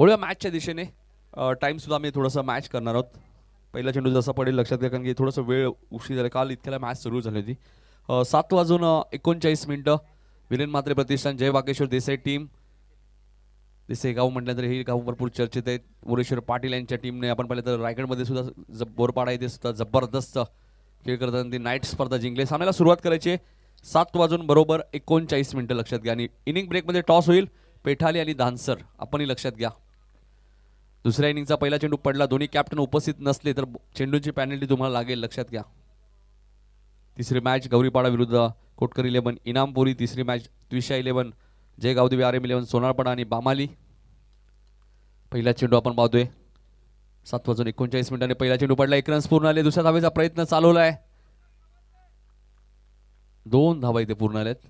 वळूया मॅचच्या दिशेने टाईमसुद्धा आम्ही थोडंसं मॅच करणार आहोत पहिला चेंडू जसा पडेल लक्षात घ्या कारण की थोडंसं वेळ उशीर झाला काल इतक्याला मॅच सुरू झाली होती सात वाजून एकोणचाळीस मिनटं विरेन मात्रे प्रतिष्ठान जय वाकेश्वर देसाई टीम देसाई गाव म्हटल्यानंतर हे गाव भरपूर चर्चेत आहेत मुरेश्वर पाटील यांच्या टीमने आपण पाहिलं तर रायगडमध्ये सुद्धा ज बोरपाडा येथे सुद्धा जबरदस्त खेळ करताना ती नाईट स्पर्धा जिंकले सामन्याला सुरुवात करायची सात वाजून बरोबर एकोणचाळीस मिनटं लक्षात घ्या आणि इनिंग ब्रेकमध्ये टॉस होईल पेठाली आणि धानसर आपणही लक्षात घ्या दुसऱ्या इनिंगचा पहिला चेंडू पडला दोन्ही कॅप्टन उपस्थित नसले तर चेंडूची पॅनल्टी तुम्हाला लागेल लक्षात घ्या तिसरी मॅच गौरीपाडा विरुद्ध कोटकर इलेव्हन इनामपुरी तिसरी मॅच द्विशा इलेव्हन जय Gavdevi R M eleven Sonarpada आणि बामाली पहिला चेंडू आपण पाहतोय सात वाजून एकोणचाळीस मिनिटांनी पहिला चेंडू पडला एक रन्स पूर्ण आले दुसऱ्या धावेचा प्रयत्न चालवला आहे दोन धावा इथे पूर्ण आहेत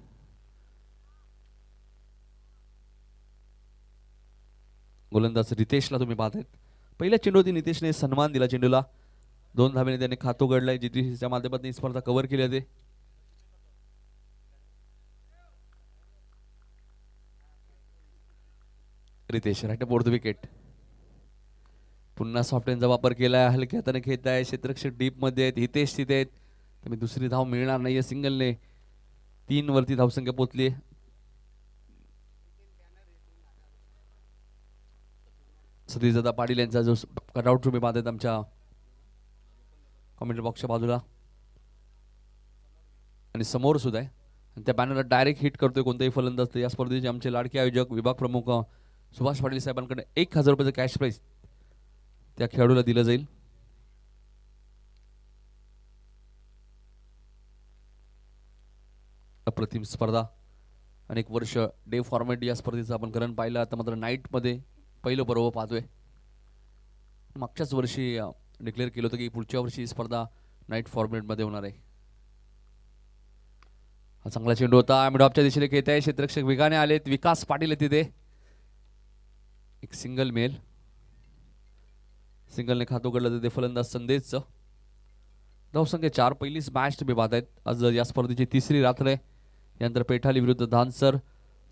गोलंदाज रितेशला तुम्ही पाहतायत पहिल्या चेंडूवरती नितेशने सन्मान दिला चेंडूला दोन धावेने त्याने खातो घडलाय जितीच्या माध्यमातून स्पर्धा कव्हर केली जाते रितेश राईट बोर्ड विकेट पुन्हा सॉफ्ट एनचा वापर केलाय हलक्या हाताने खेळत आहे डीप मध्ये आहेत हितेश तिथे आहेत तुम्ही दुसरी धाव मिळणार नाहीये सिंगलने तीन वरती धावसंख्या पोचली आहे दादा पाटील यांचा जो कटआउट तुम्ही बांधत आमच्या कॉमेंट बॉक्सच्या बाजूला आणि समोर सुद्धा आहे आणि त्या बॅनरला डायरेक्ट हिट करतोय कोणताही फलंदाज तर या स्पर्धेचे आमचे लाडके आयोजक विभाग प्रमुख सुभाष पाटील साहेबांकडे एक हजार रुपयाचं कॅश प्राईज त्या खेळाडूला दिलं जाईल अप्रतिम स्पर्धा अनेक वर्ष डे फॉर्मॅट या स्पर्धेचं आपण करण पाहिलं आता मात्र नाईटमध्ये पहिलं पर्व पाहतोय मागच्याच वर्षी डिक्लेअर केलं होतं की पुढच्या वर्षी ही स्पर्धा नाईट फॉर्मॅटमध्ये होणार आहे हा चांगला चेंडू होता मिडॉपच्या दिशेने खेळत आहे क्षेत्रक्षक वेगाने आलेत विकास पाटील तिथे एक सिंगल मेल सिंगलने खात उघडलं तिथे फलंदाज संदेशचं धावसंख्या चार पहिलीच मॅच तुम्ही पाहत आहेत आज या स्पर्धेची तिसरी रात्र आहे यानंतर पेठाली विरुद्ध धानसर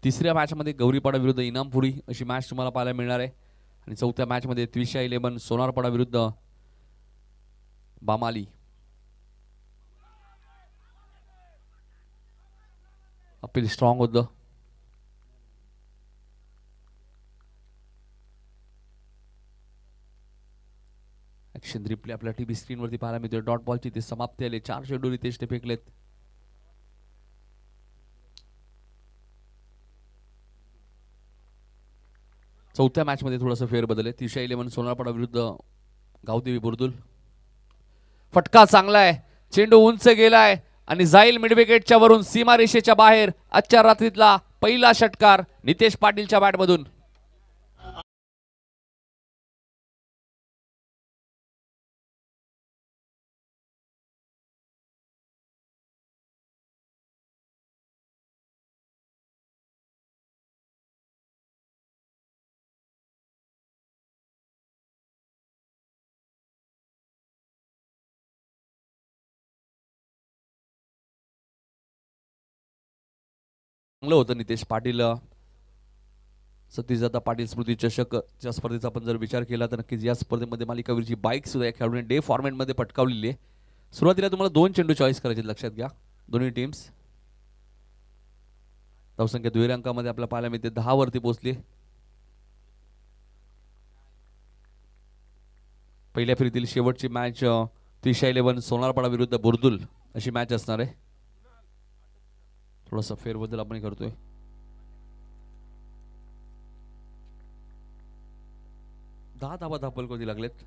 तिसऱ्या मॅचमध्ये गौरीपाडा विरुद्ध इनामपुरी अशी मॅच तुम्हाला पाहायला मिळणार आहे आणि चौथ्या मॅचमध्ये त्रिशा इलेवन सोनारपाडा विरुद्ध बामाली अपील स्ट्रॉंग होतं एक्शन रिप्ले आपल्या टीव्ही व्ही स्क्रीनवरती पाहायला मिळतोय डॉट बॉलची ते समाप्ती आले चार चेंडू ते फेकलेत चौथ्या मॅचमध्ये थोडंसं बदल आहे तिशा इलेव्हन सोनारपाडा विरुद्ध गावदेवी बुर्दुल फटका चांगला आहे चेंडू उंच गेलाय आणि जाईल मिडविकेटच्या वरून सीमारेषेच्या बाहेर आजच्या रात्रीतला पहिला षटकार नितेश पाटीलच्या बॅटमधून चांगलं होतं नितेश पाटील सतीशदादा पाटील स्मृती चषक या स्पर्धेचा आपण जर विचार केला तर नक्कीच या स्पर्धेमध्ये मालिकावीरची बाईक सुद्धा या खेळाडूने डे फॉर्मॅटमध्ये पटकावलेली आहे सुरुवातीला तुम्हाला दोन चेंडू चॉईस करायचे लक्षात घ्या दोन्ही टीम्स धावसंख्या दुहेरी अंकामध्ये आपल्याला पाहायला मिळते दहा वरती पोहोचली पहिल्या फेरीतील शेवटची मॅच तिशा इलेव्हन सोनारपाडा विरुद्ध बुरदुल अशी मॅच असणार आहे थोडासा फेरबदल आपण करतोय दहा धाबा धापल कधी लागलेत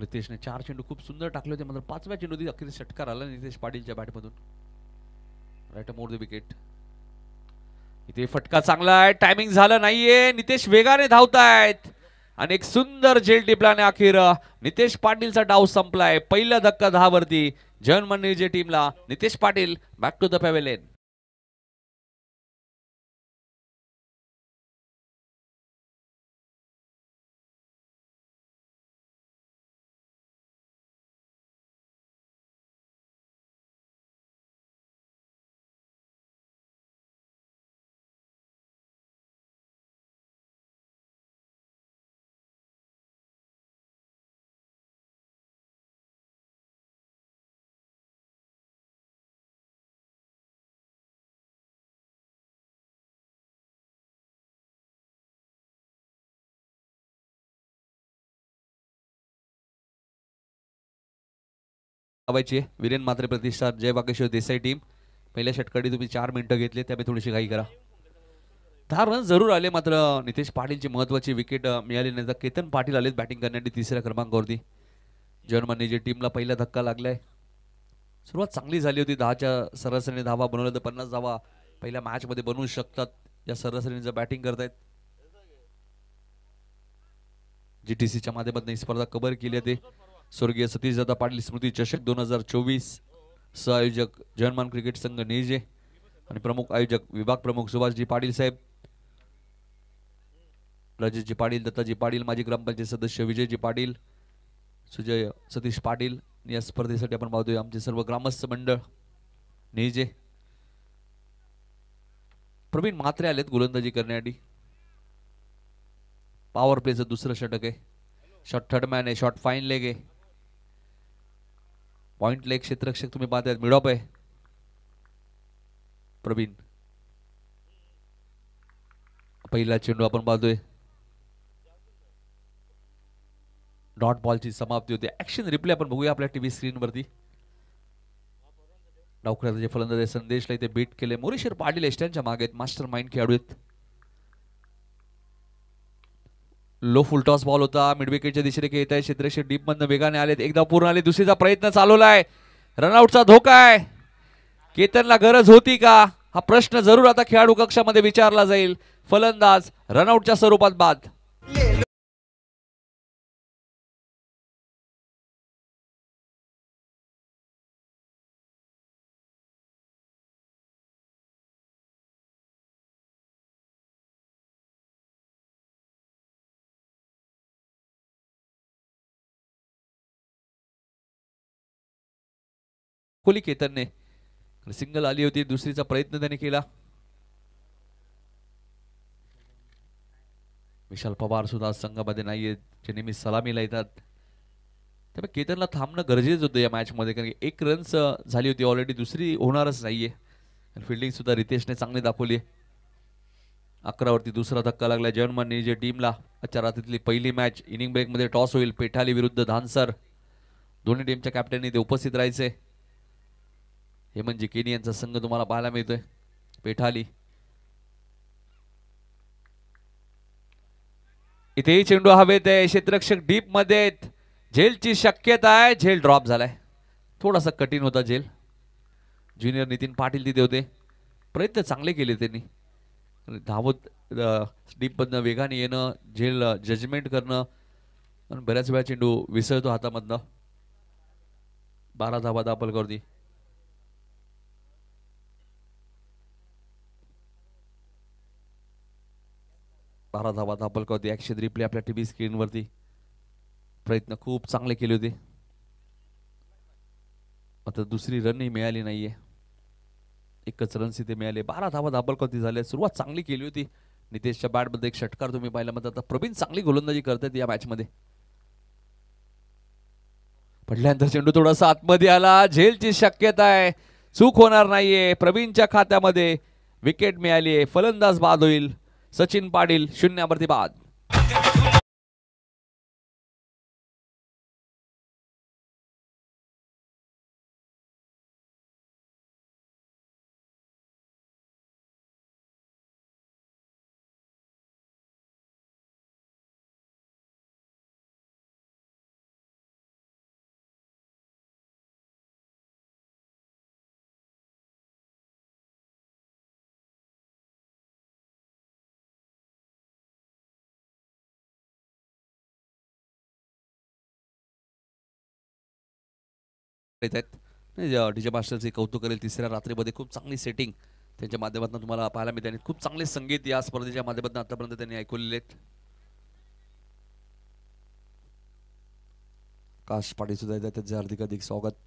रितेशने चार चेंडू खूप सुंदर टाकले होते मात्र पाचव्या चेंडू अखेर षटकार आला नितेश पाटीलच्या बॅटमधून राईट मोर द विकेट इथे फटका चांगला आहे टायमिंग झालं नाहीये नितेश वेगाने धावतायत आणि एक सुंदर झेल टिपलाने अखेर नितेश पाटीलचा डाव संपलाय पहिला धक्का दहावरती मंडळीच्या टीमला Nitesh Patil back to the pavilion लावायची आहे विरेन मात्रे प्रतिष्ठान जय बागेश्वर देसाई टीम पहिल्या षटकडे तुम्ही चार मिनिटं घेतली त्यामुळे थोडीशी घाई करा दहा रन जरूर आले मात्र नितेश पाटीलची महत्वाची विकेट मिळाली नाही तर केतन पाटील आलेत बॅटिंग करण्यासाठी तिसऱ्या क्रमांकावरती जर्मनी जी टीमला पहिला धक्का लागलाय सुरुवात चांगली झाली होती दहाच्या सरासरीने धावा बनवल्या तर पन्नास धावा पहिल्या मॅचमध्ये बनवू शकतात या सरासरीने जर बॅटिंग करतायत जी टी सीच्या माध्यमातून स्पर्धा कव्हर केली आहे स्वर्गीय दादा पाटील स्मृती चषक दोन हजार चोवीस आयोजक जनमान क्रिकेट संघ निजे आणि प्रमुख आयोजक विभाग प्रमुख सुभाषजी पाटील साहेब राजेशजी पाटील दत्ताजी पाटील माजी ग्रामपंचायत सदस्य विजयजी पाटील सुजय सतीश पाटील या स्पर्धेसाठी आपण पाहतोय आमचे सर्व ग्रामस्थ मंडळ निजे प्रवीण मात्रे आलेत गोलंदाजी करण्यासाठी पॉवर प्लेचं दुसरं षटक आहे शॉर्ट थर्ड मॅन आहे शॉर्ट फाईन लेग आहे पॉईंटला एक क्षेत्ररक्षक तुम्ही मिडॉप आहे प्रवीण पहिला चेंडू आपण पाहतोय डॉट बॉलची समाप्ती होते ऍक्शन रिप्ले आपण बघूया आपल्या टीव्ही स्क्रीनवरती जे फलंदाज संदेशला इथे बीट केले मोरेश्वर पाटील एस्ट्यांच्या मागे मास्टर माइंड खेळाडू आहेत लो फुल टॉस बॉल होता मिडविकेटच्या दिशेने खेळत आहे डीप डीपमधनं वेगाने आलेत एकदा पूर्ण आले दुसरीचा प्रयत्न चालवलाय आहे रनआउटचा धोका आहे केतनला गरज होती का हा प्रश्न जरूर आता खेळाडू कक्षामध्ये विचारला जाईल फलंदाज रनआउटच्या स्वरूपात बाद खोली केतनने सिंगल आली होती दुसरीचा प्रयत्न त्याने केला विशाल पवार सुद्धा संघामध्ये नाहीये जे नेहमी सलामीला येतात त्यामुळे केतनला थांबणं गरजेचं होतं या मॅचमध्ये कारण एक रन्स झाली होती ऑलरेडी दुसरी होणारच नाहीये फिल्डिंग सुद्धा रितेशने चांगली दाखवली अकरावरती दुसरा धक्का लागला जर्मनी जे टीमला आजच्या रात्रीतली पहिली मॅच इनिंग ब्रेकमध्ये टॉस होईल पेठाली विरुद्ध धानसर दोन्ही टीमच्या कॅप्टन ते उपस्थित राहायचे हे म्हणजे केनियनचा संघ तुम्हाला पाहायला मिळतोय पेठाली इथेही चेंडू हवेत आहे क्षेत्ररक्षक डीप मध्ये झेलची शक्यता आहे झेल ड्रॉप झालाय थोडासा कठीण होता झेल ज्युनियर नितीन पाटील तिथे होते प्रयत्न चांगले केले त्यांनी धावत डीपमधनं वेगाने येणं झेल जजमेंट करणं आणि बऱ्याच वेळा चेंडू विसरतो हातामधनं बारा धावा दापल करती बारा धावा धापल करते एकशे रिप्ले आपल्या टी व्ही स्क्रीनवरती प्रयत्न खूप चांगले केले होते आता दुसरी रनही मिळाली नाहीये एकच रन इथे मिळाले बारा धावा धापलकावती झाले सुरुवात चांगली केली होती नितेशच्या बॅटमध्ये एक षटकार तुम्ही पाहिला मग आता प्रवीण चांगली गोलंदाजी करतायत या मॅचमध्ये पडल्यानंतर चेंडू थोडासा आतमध्ये आला झेलची शक्यता आहे चूक होणार नाहीये प्रवीणच्या खात्यामध्ये विकेट मिळाली आहे फलंदाज बाद होईल सचिन पाटील शून्यावरती बाद आहेत डीजे मास्टरचे कौतुक करेल तिसऱ्या रात्रीमध्ये खूप चांगली सेटिंग त्यांच्या माध्यमातून तुम्हाला पाहायला मिळते आणि खूप चांगले संगीत या स्पर्धेच्या माध्यमातून आतापर्यंत त्यांनी ऐकवलेले आहेत काश पाटील सुद्धा त्याचं हार्दिक अधिक स्वागत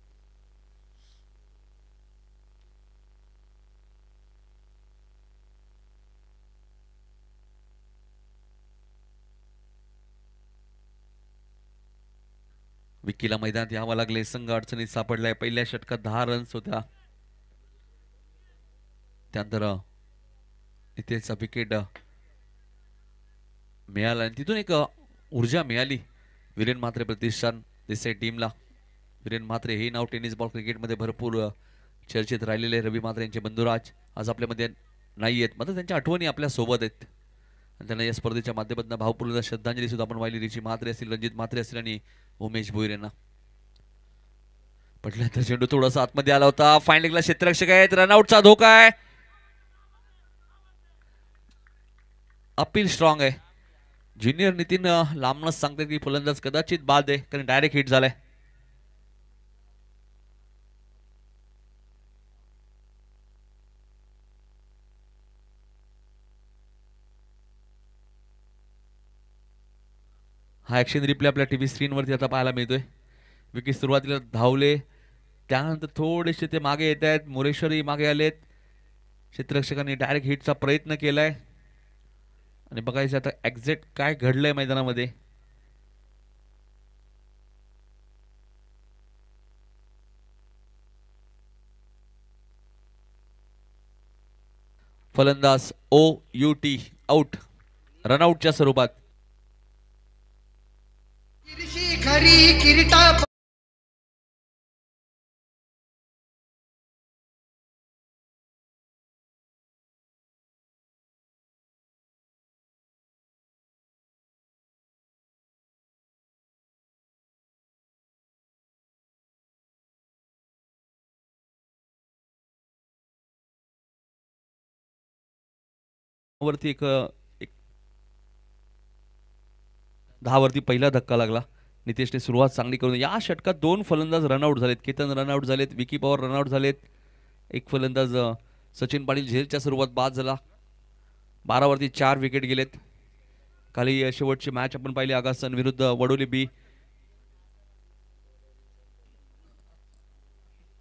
किला मैदानात यावं लागले संघ अडचणीत सापडलाय पहिल्या षटकात दहा रन्स होत्या त्यानंतर इथेचा विकेट मिळाला आणि तिथून एक ऊर्जा मिळाली विरेन म्हात्रे प्रतिष्ठान दिसे टीमला विरेन म्हात्रे हे नाव टेनिस बॉल क्रिकेटमध्ये भरपूर चर्चेत राहिलेले रवी म्हात्रे यांचे बंधुराज आज आपल्यामध्ये नाही आहेत मात्र त्यांच्या आठवणी आपल्या सोबत आहेत त्यांना या स्पर्धेच्या माध्यमातून भावपूर्ण श्रद्धांजली सुद्धा आपण वाहिली रिची म्हात्रे असतील रणजित म्हात्रे असतील आणि उमेश ना पटल्यानंतर चेंडू थोडासा आतमध्ये आला होता फायनलला क्षेत्ररक्षक आहेत रनआउटचा धोका आहे अपील स्ट्रॉंग आहे ज्युनियर नितीन लांबणच सांगते की फुलंदाज कदाचित बाद आहे कारण डायरेक्ट हिट झालाय हा ॲक्शन रिप्ले आपल्या टी व्ही स्क्रीनवरती आता पाहायला मिळतोय विकी सुरुवातीला धावले त्यानंतर थोडेसे ते मागे येत आहेत मोरेश्वरी मागे आलेत क्षेत्ररक्षकांनी डायरेक्ट हिटचा प्रयत्न केला आहे आणि बघायचं आता एक्झॅक्ट काय घडलं आहे मैदानामध्ये फलंदाज ओ यू टी आऊट रनआउटच्या स्वरूपात किरीटा वरती एक दहावरती पहिला धक्का लागला नितेशने सुरुवात चांगली करून या षटकात दोन फलंदाज रनआउट झालेत केतन रनआउट झालेत विकी पॉवर रनआउट झालेत एक फलंदाज सचिन पाटील झेलच्या सुरुवात बाद झाला बारावरती चार विकेट गेलेत खाली शेवटची मॅच आपण पाहिली आगासन विरुद्ध वडोली बी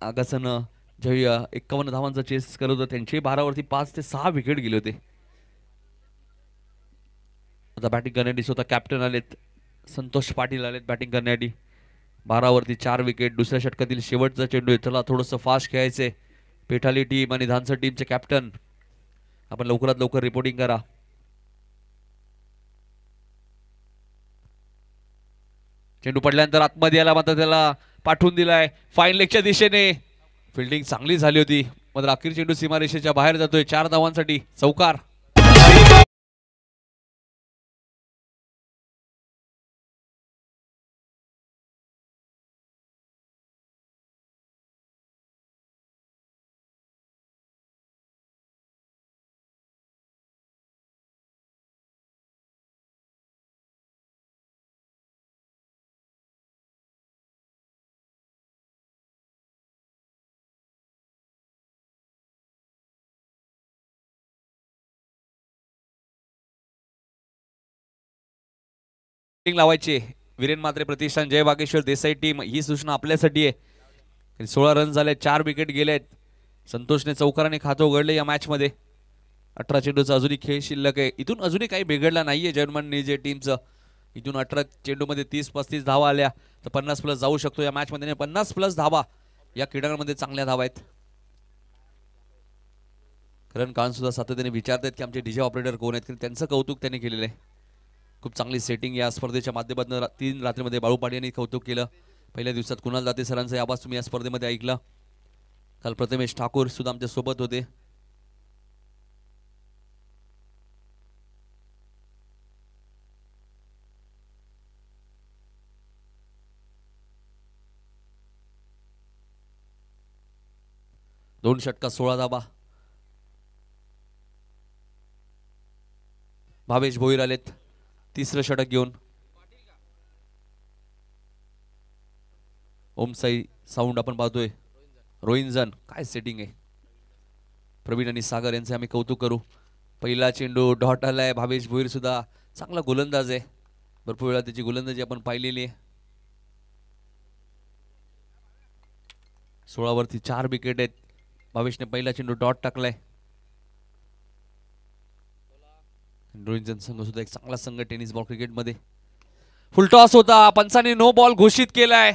आगासन ज्यावेळी एक्कावन्न धावांचा चेस करत होता त्यांचे बारावरती पाच ते सहा विकेट गेले होते आता बॅटिंग करण्यासाठी स्वतः कॅप्टन आलेत संतोष पाटील आलेत बॅटिंग करण्यासाठी बारावरती चार विकेट दुसऱ्या षटकातील शेवटचा चेंडू आहे त्याला थोडंसं फास्ट खेळायचे पेठाली टीम आणि धानसर टीमचे कॅप्टन आपण लवकरात लवकर रिपोर्टिंग करा चेंडू पडल्यानंतर आतमध्ये आला मात्र त्याला पाठवून दिलाय फाईन लेगच्या दिशेने फिल्डिंग चांगली झाली होती मात्र अखेर चेंडू सीमारेषेच्या बाहेर जातोय चार धावांसाठी चौकार लावायची विरेन मात्रे प्रतिष्ठान जय बागेश्वर देसाई टीम ही सूचना आपल्यासाठी आहे सोळा रन झाले चार विकेट गेलेत संतोषने चौकाराने खातं उघडले या मॅचमध्ये अठरा चेंडूचा अजूनही खेळ शिल्लक आहे इथून अजूनही काही बिघडला नाहीये जर्मन जे टीमचं इथून अठरा चेंडूमध्ये तीस पस्तीस धावा आल्या तर पन्नास प्लस जाऊ शकतो या मॅचमध्ये पन्नास प्लस धावा या क्रीडांमध्ये चांगल्या धावा आहेत कारण कान सुद्धा सातत्याने विचारतात की आमचे डीजे ऑपरेटर कोण आहेत त्यांचं कौतुक त्यांनी केलेलं आहे खूप चांगली सेटिंग या स्पर्धेच्या माध्यमातून तीन रात्रीमध्ये बाळू यांनी कौतुक केलं पहिल्या दिवसात कुणाल दाते सरांचा आवाज तुम्ही या स्पर्धेमध्ये ऐकला काल प्रथमेश ठाकूर सुद्धा आमच्या सोबत होते दोन षटका सोळा धाबा भावेश भोईर आलेत तिसरं षटक घेऊन साई साऊंड आपण पाहतोय रोहिंजन काय सेटिंग आहे प्रवीण आणि सागर यांचे आम्ही कौतुक करू पहिला चेंडू डॉट आलाय भावेश भोईर सुद्धा चांगला गोलंदाज आहे भरपूर वेळा त्याची गोलंदाजी आपण पाहिलेली आहे सोळावरती चार विकेट आहेत भावेशने पहिला चेंडू डॉट टाकलाय रोहिंजन संघ सुद्धा एक चांगला संघ टेनिस बॉल क्रिकेट मध्ये फुल टॉस होता पंचाने नो बॉल घोषित केलाय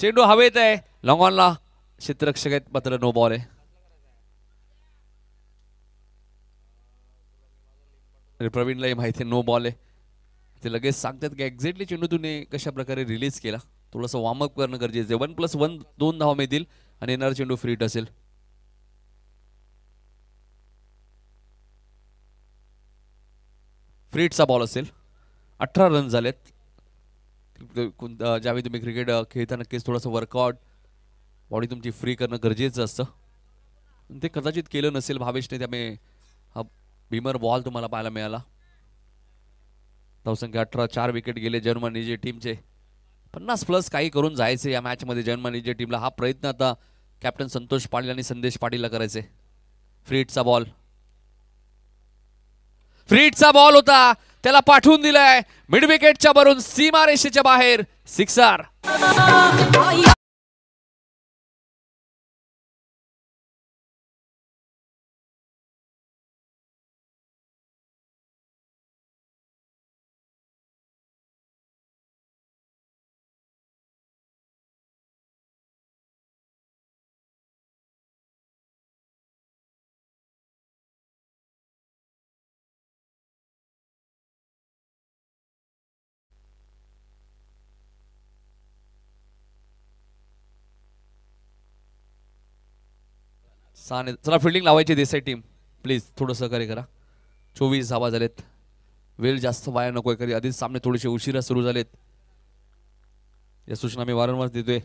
चेंडू हवेत आहे लॉंगॉनला क्षेत्ररक्षक आहेत मात्र नो बॉल आहे प्रवीणलाही माहिती नो बॉल आहे ते लगेच सांगतात की एक्झॅक्टली चेंडू तुने कशा प्रकारे रिलीज केला थोडंसं वॉर्मअप करणं गरजेचं आहे वन प्लस वन दोन धावा मिळतील आणि येणारा चेंडू फ्रीट असेल फ्रीटचा बॉल असेल अठरा रन झालेत ज्यावेळी तुम्ही क्रिकेट खेळता नक्कीच थोडंसं वर्कआउट बॉडी तुमची फ्री करणं गरजेचं असतं ते कदाचित केलं नसेल भावेशने त्यामुळे हा भीमर बॉल तुम्हाला पाहायला मिळाला धावसंख्या अठरा चार विकेट गेले जर्मनीचे टीमचे पन्नास प्लस काही करून जायचे या मॅचमध्ये जर्मनीच्या टीमला हा प्रयत्न आता कॅप्टन संतोष पाटील आणि संदेश पाटीलला करायचे फ्रीटचा बॉल फ्रीडचा बॉल होता त्याला पाठवून दिलाय मिडविकेटच्या वरून सीमारेषेच्या बाहेर सिक्सार साने चला फिल्डिंग लावायची देसाई टीम प्लीज थोडंसं सहकार्य करा चोवीस धावा झालेत वेळ जास्त वाया नको आहे कधी आधीच सामने थोडेसे उशिरा सुरू झालेत या सूचना मी वारंवार देतोय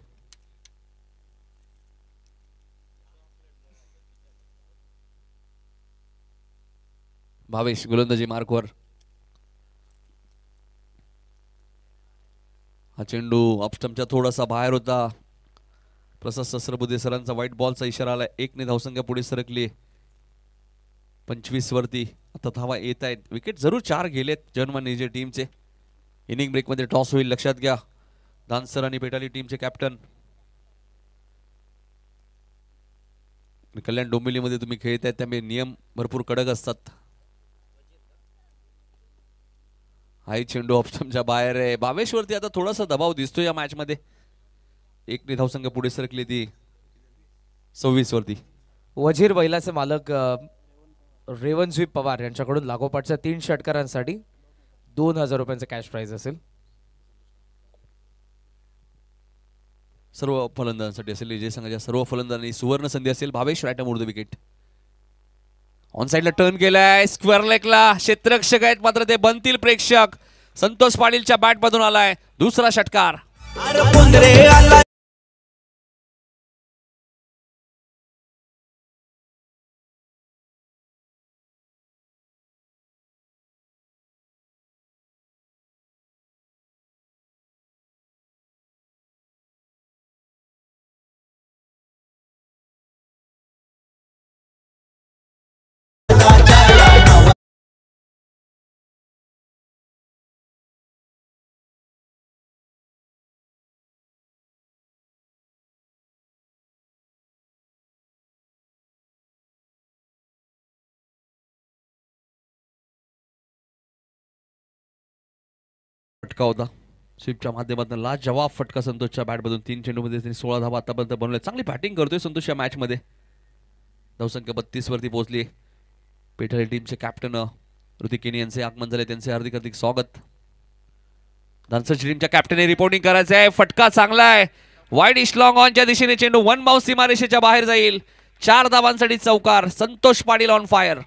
भावेश गोलंदाजी मार्कवर हा चेंडू अपस्टमच्या थोडासा बाहेर होता प्रसाद सहस्रबुद्धे सरांचा व्हाईट बॉलचा इशारा आला एकने धावसंख्या पुढे सरकली पंचवीस वरती आता धावा येत आहेत विकेट जरूर चार गेलेत जर्मन निजे टीमचे इनिंग ब्रेकमध्ये टॉस होईल लक्षात घ्या धानसर आणि पेटाली टीमचे कॅप्टन कल्याण डोंबिवलीमध्ये तुम्ही खेळत आहेत त्यामुळे नियम भरपूर कडक असतात हाय चेंडू ऑप्शनच्या बाहेर आहे वरती आता थोडासा दबाव दिसतो या मॅचमध्ये एक ने धावसंघ पुढे सरकली ती सव्वीस वरती वजीर बैलाचे मालक रेवनजी पवार यांच्याकडून लागोपाठच्या तीन षटकारांसाठी दोन हजार रुपयांचा कॅश प्राइज असेल सर्व फलंदाजांसाठी असेल विजय संघाच्या सर्व फलंदाजांनी सुवर्ण संधी असेल भावेश रायटम उर्द विकेट ऑन साईडला टर्न केलाय स्क्वेअर लेकला क्षेत्ररक्षक आहेत मात्र ते बनतील प्रेक्षक संतोष पाटीलच्या मधून आलाय दुसरा षटकार फटका होता स्वीपच्या माध्यमातून लाजवाब फटका संतोषच्या बॅटमधून तीन चेंडूमध्ये त्यांनी सोळा धावा आतापर्यंत बनवले चांगली बॅटिंग करतोय संतोष या मॅचमध्ये धावसंख्या वरती पोहोचली पेठरी टीमचे कॅप्टन केनी यांचे आगमन झाले त्यांचे हार्दिक हार्दिक स्वागत धनसरची टीमच्या कॅप्टनने रिपोर्टिंग करायचं आहे फटका चांगला आहे वाईड इश लॉंग ऑनच्या दिशेने चेंडू वन माऊस सीमारेषेच्या बाहेर जाईल चार धावांसाठी चौकार संतोष पाटील ऑन फायर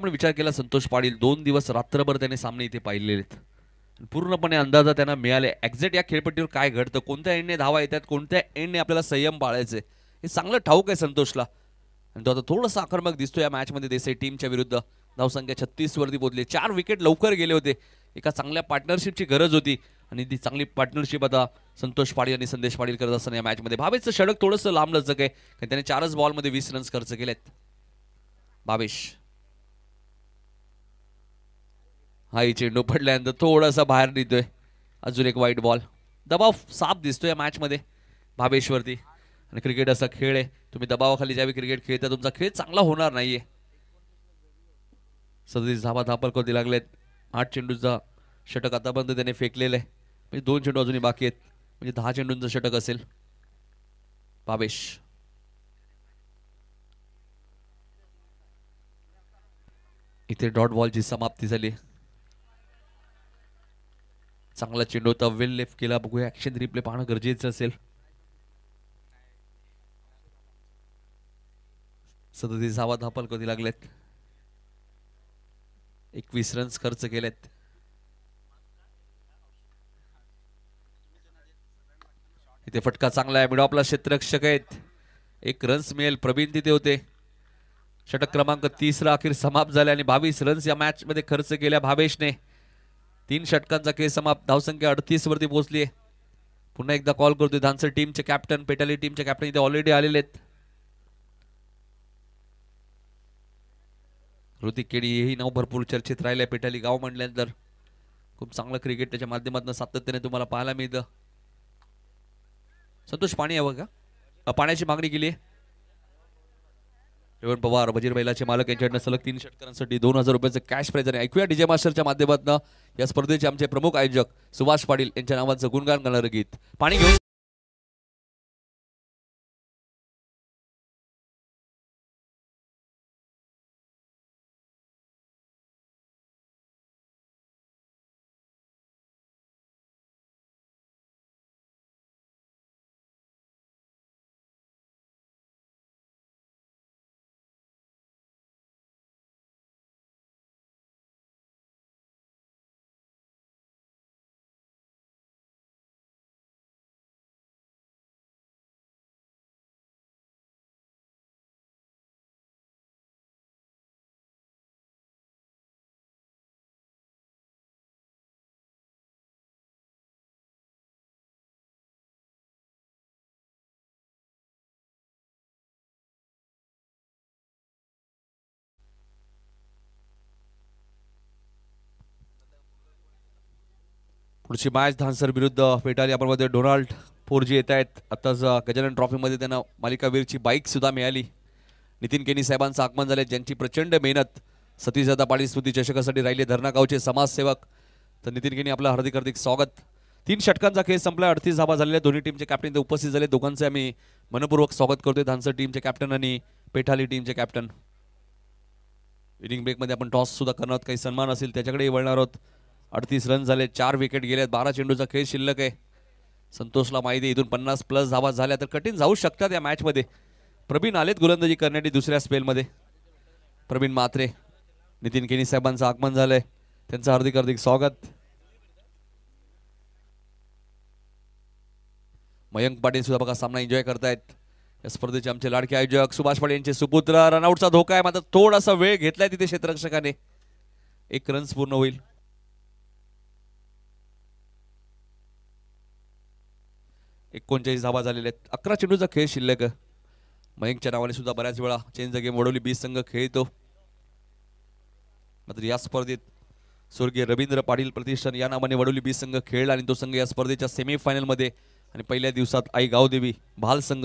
आपण विचार केला संतोष पाटील दोन दिवस रात्रभर त्याने सामने इथे पाहिलेले आहेत पूर्णपणे अंदाजा त्यांना मिळाले एक्झॅक्ट या खेळपट्टीवर काय घडतं कोणत्या एंडने धावा येतात कोणत्या एंडने आपल्याला संयम पाळायचे हे चांगलं ठाऊक आहे संतोषला आणि तो आता थोडंसं आक्रमक दिसतो या मॅचमध्ये देसाई टीमच्या विरुद्ध धावसंख्या वरती पोहोचली चार विकेट लवकर गेले होते एका चांगल्या पार्टनरशिपची गरज होती आणि ती चांगली पार्टनरशिप आता संतोष पाटील आणि संदेश पाटील करत असताना या मॅचमध्ये भावेशचं षडक थोडंसं लांब लचक आहे कारण त्याने चारच बॉलमध्ये वीस रन्स खर्च केलेत भावेश हा चेंडू पडल्यानंतर थोडासा बाहेर निघतोय अजून एक वाईट बॉल दबाव साफ दिसतो या मध्ये भाबेश्वरती आणि क्रिकेट असा खेळ आहे तुम्ही दबावाखाली ज्यावेळी क्रिकेट खेळता तुमचा खेळ चांगला होणार नाहीये सदतीस धाबा धापल लागले लागलेत आठ चेंडूचा षटक आतापर्यंत त्याने फेकलेलं आहे म्हणजे दोन चेंडू अजूनही बाकी आहेत म्हणजे दहा चेंडूंचं षटक असेल भाबेश इथे डॉट बॉलची समाप्ती झाली चांगला चेंडू होता वेल लेफ्ट केला बघूया ऍक्शन रिप्ले पाहणं गरजेचं असेल सदतीस धावा धापल कधी लागलेत एकवीस रन्स खर्च केलेत इथे फटका चांगला आहे मिडॉपला क्षेत्ररक्षक आहेत एक रन्स मिळेल प्रवीण तिथे होते षटक क्रमांक तिसरा अखेर समाप्त झाले आणि बावीस रन्स या मॅच मध्ये खर्च केल्या भावेशने तीन षटकांचा खेळ समाप्त धावसंख्या अडतीस वरती पोहोचली आहे पुन्हा एकदा कॉल करतो धानसर टीमचे कॅप्टन पेटाली टीमचे कॅप्टन इथे ऑलरेडी आलेले आहेत ऋतिक केडी हेही नाव भरपूर चर्चेत राहिले पेटाली गाव म्हटल्यानंतर खूप चांगलं क्रिकेट त्याच्या माध्यमातून सातत्याने तुम्हाला पाहायला मिळतं संतोष पाणी हवं का पाण्याची मागणी केली आहे रेवण पवार वजीर बैलाचे मालक यांच्याकडनं सलग तीन षटकरांसाठी दोन हजार रुपयाचं कॅश प्राईज आणि ऐकूया डीजे मास्टरच्या माध्यमातून या स्पर्धेचे आमचे प्रमुख आयोजक सुभाष पाटील यांच्या नावाचं गुणगान करणारं गीत पाणी घेऊन पुढची मॅच धानसर विरुद्ध पेटाली आपणमध्ये डोनाल्ड फोर जी येत आहेत आत्ताच गजानन ट्रॉफीमध्ये त्यांना मालिकावीरची बाईकसुद्धा मिळाली नितीन केनी साहेबांचं आगमन झाले ज्यांची प्रचंड मेहनत सतीशदादा पाटील स्मृती चषकासाठी राहिले धरणागावचे समाजसेवक तर नितीन केनी आपलं हार्दिक हार्दिक स्वागत तीन षटकांचा खेळ संपला अडतीस धाबा झालेल्या दोन्ही टीमचे कॅप्टन ते उपस्थित झाले दोघांचे आम्ही मनपूर्वक स्वागत करतोय धानसर टीमचे कॅप्टन आणि पेठाली टीमचे कॅप्टन इनिंग ब्रेकमध्ये आपण टॉस सुद्धा करणार आहोत काही सन्मान असेल त्याच्याकडे वळणार आहोत अडतीस रन झाले चार विकेट गेले बारा चेंडूचा खेळ शिल्लक आहे संतोषला माहिती इथून पन्नास प्लस धावा झाल्या तर कठीण जाऊ शकतात या मॅचमध्ये प्रवीण आलेत गोलंदाजी करण्यासाठी दुसऱ्या स्पेलमध्ये प्रवीण मात्रे नितीन केनी साहेबांचं आगमन झालंय त्यांचं हार्दिक हार्दिक स्वागत मयंक पाटील सुद्धा बघा सामना एन्जॉय करतायत या स्पर्धेचे आमचे लाडके आयोजक सुभाष पाटील यांचे सुपुत्र रनआउटचा धोका आहे मात्र थोडासा वेळ घेतलाय तिथे क्षेत्ररक्षकाने एक रन्स पूर्ण होईल एकोणचाळीस धावा झालेल्या आहेत अकरा चेंडूचा खेळ शिल्लक मयंकच्या नावाने सुद्धा बऱ्याच वेळा चेंज गेम ओढवली बीस संघ खेळतो मात्र या स्पर्धेत स्वर्गीय रवींद्र पाटील प्रतिष्ठान या नावाने वडोली बी संघ खेळला आणि तो संघ या स्पर्धेच्या सेमीफायनलमध्ये आणि पहिल्या दिवसात आई गावदेवी भाल संघ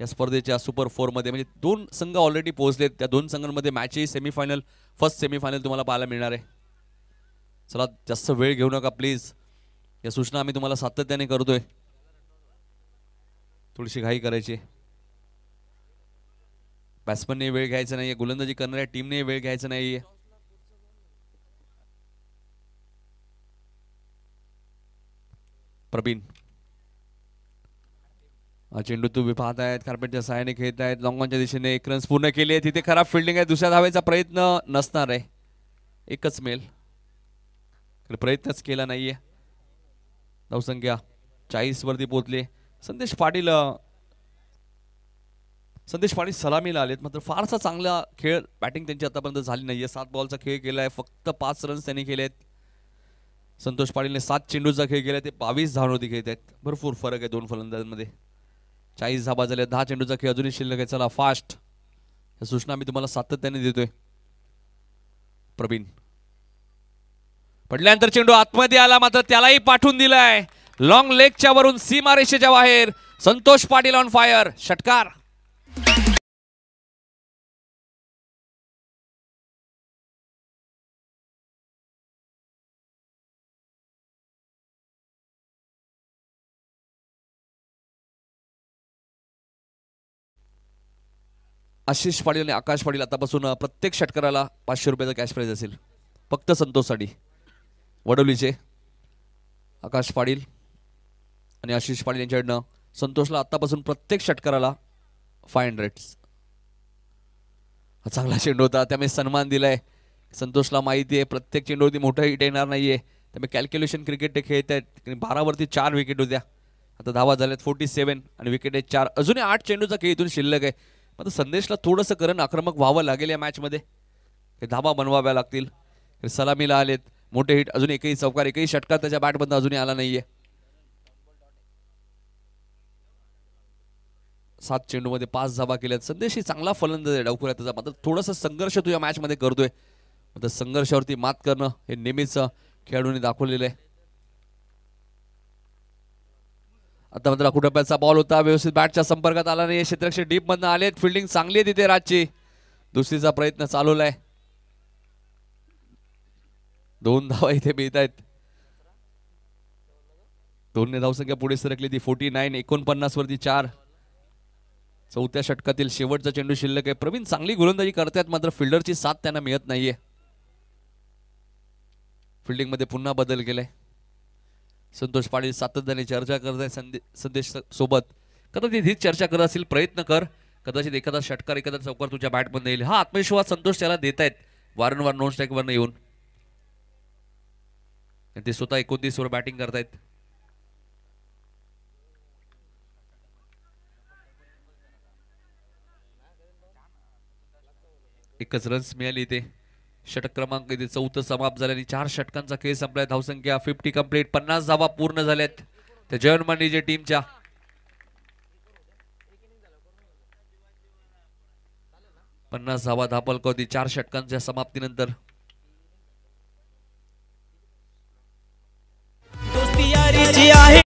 या स्पर्धेच्या सुपर फोरमध्ये म्हणजे दोन संघ ऑलरेडी पोहोचलेत त्या दोन संघांमध्ये मॅचही सेमीफायनल फर्स्ट सेमीफायनल तुम्हाला पाहायला मिळणार आहे चला जास्त वेळ घेऊ नका प्लीज या सूचना आम्ही तुम्हाला सातत्याने करतोय थोडीशी घाई करायची बॅट्समनने वेळ घ्यायचा नाहीये गोलंदाजी करणाऱ्या टीमने वेळ घ्यायचा नाहीये प्रवीण चेंडू तुम्ही पाहत आहेत कार्पेटच्या सहाय्याने खेळत आहेत लॉंगॉनच्या दिशेने एक रन्स पूर्ण केले तिथे खराब फिल्डिंग आहे दुसऱ्या धावायचा प्रयत्न नसणार आहे एकच मेल प्रयत्नच केला नाहीये धावसंख्या चाळीस वरती पोहोचली संदेश पाटील संदेश पाटील सलामीला आलेत मात्र फारसा चांगला खेळ बॅटिंग त्यांची आतापर्यंत झाली नाही सात बॉलचा खेळ केलाय फक्त पाच रन्स त्यांनी केले संतोष पाटीलने सात चेंडूचा खेळ केलाय ते बावीस धावनोती खेळत आहेत भरपूर फरक आहे दोन फलंदाजांमध्ये चाळीस धाबा झाले दहा चेंडूचा खेळ अजूनही शिल्लक आहे चला फास्ट ह्या सूचना मी तुम्हाला सातत्याने देतोय प्रवीण पडल्यानंतर चेंडू आतमध्ये आला मात्र त्यालाही पाठवून दिलाय लॉंग लेगच्या वरून सीमारेषेच्या बाहेर संतोष पाटील ऑन फायर षटकार आशिष पाटील आणि आकाश पाटील आतापासून प्रत्येक षटकाराला पाचशे रुपयाचा कॅश प्राईज असेल फक्त संतोषसाठी वडोलीचे आकाश पाटील आणि आशिष पाटील यांच्याकडनं संतोषला आत्तापासून प्रत्येक षटकाराला फाय हंड्रेड्स हा चांगला चेंडू होता त्यामुळे सन्मान दिलाय संतोषला माहिती आहे प्रत्येक चेंडूवरती मोठा हिट येणार नाही आहे त्यामुळे कॅल्क्युलेशन क्रिकेट ते खेळत आहेत बारावरती चार विकेट होत्या आता धावा झाल्यात फोर्टी सेवन आणि विकेट आहेत चार अजूनही आठ चेंडूचा खेळ इथून शिल्लक आहे मग संदेशला थोडंसं करण आक्रमक व्हावं लागेल या मॅचमध्ये धावा बनवाव्या लागतील सलामीला आलेत मोठे हिट अजून एकही चौकार एकही षटकार त्याच्या बॅटमधून अजूनही आला नाही आहे सात चेंडूमध्ये पाच धावा केल्यात संदेशी चांगला फलंदाज आहे डावखुऱ्या त्याचा मात्र थोडासा संघर्ष तो या मध्ये करतोय मात्र संघर्षावरती मात करणं हे नेहमीच खेळाडूंनी दाखवलेलं आहे आता मात्र कुटप्याचा बॉल होता व्यवस्थित बॅटच्या संपर्कात आला नाही क्षेत्रक्ष डीप मधनं आले फिल्डिंग चांगली आहे तिथे राजची दुसरीचा प्रयत्न चालू आहे दोन धावा इथे मिळत आहेत दोन्ही धावसंख्या पुढे सरकली ती फोर्टी नाईन एकोणपन्नास वरती चार चौथ्या षटकातील शेवटचा चेंडू शिल्लक आहे प्रवीण चांगली गोलंदाजी करतायत मात्र फिल्डरची साथ त्यांना मिळत नाहीये मध्ये पुन्हा बदल केलाय संतोष पाटील सातत्याने चर्चा करत आहे संदेश सोबत कदाचित हीच चर्चा करत असेल प्रयत्न कर कदाचित एखादा षटकार एखादा चौकार तुझ्या बॅटमध्ये येईल हा आत्मविश्वास संतोष त्याला देत आहेत वारंवार नॉन वर येऊन ते स्वतः वर बॅटिंग करतायत एकच रन्स मिळाली इथे षटक क्रमांक इथे चौथं समाप्त आणि चार षटकांचा खेळ संपलाय धावसंख्या फिफ्टी कंप्लीट पन्नास धावा पूर्ण झाल्यात त्या जयन मांडीजे टीमच्या पन्नास धावा धापल कवती चार षटकांच्या समाप्तीनंतर आहे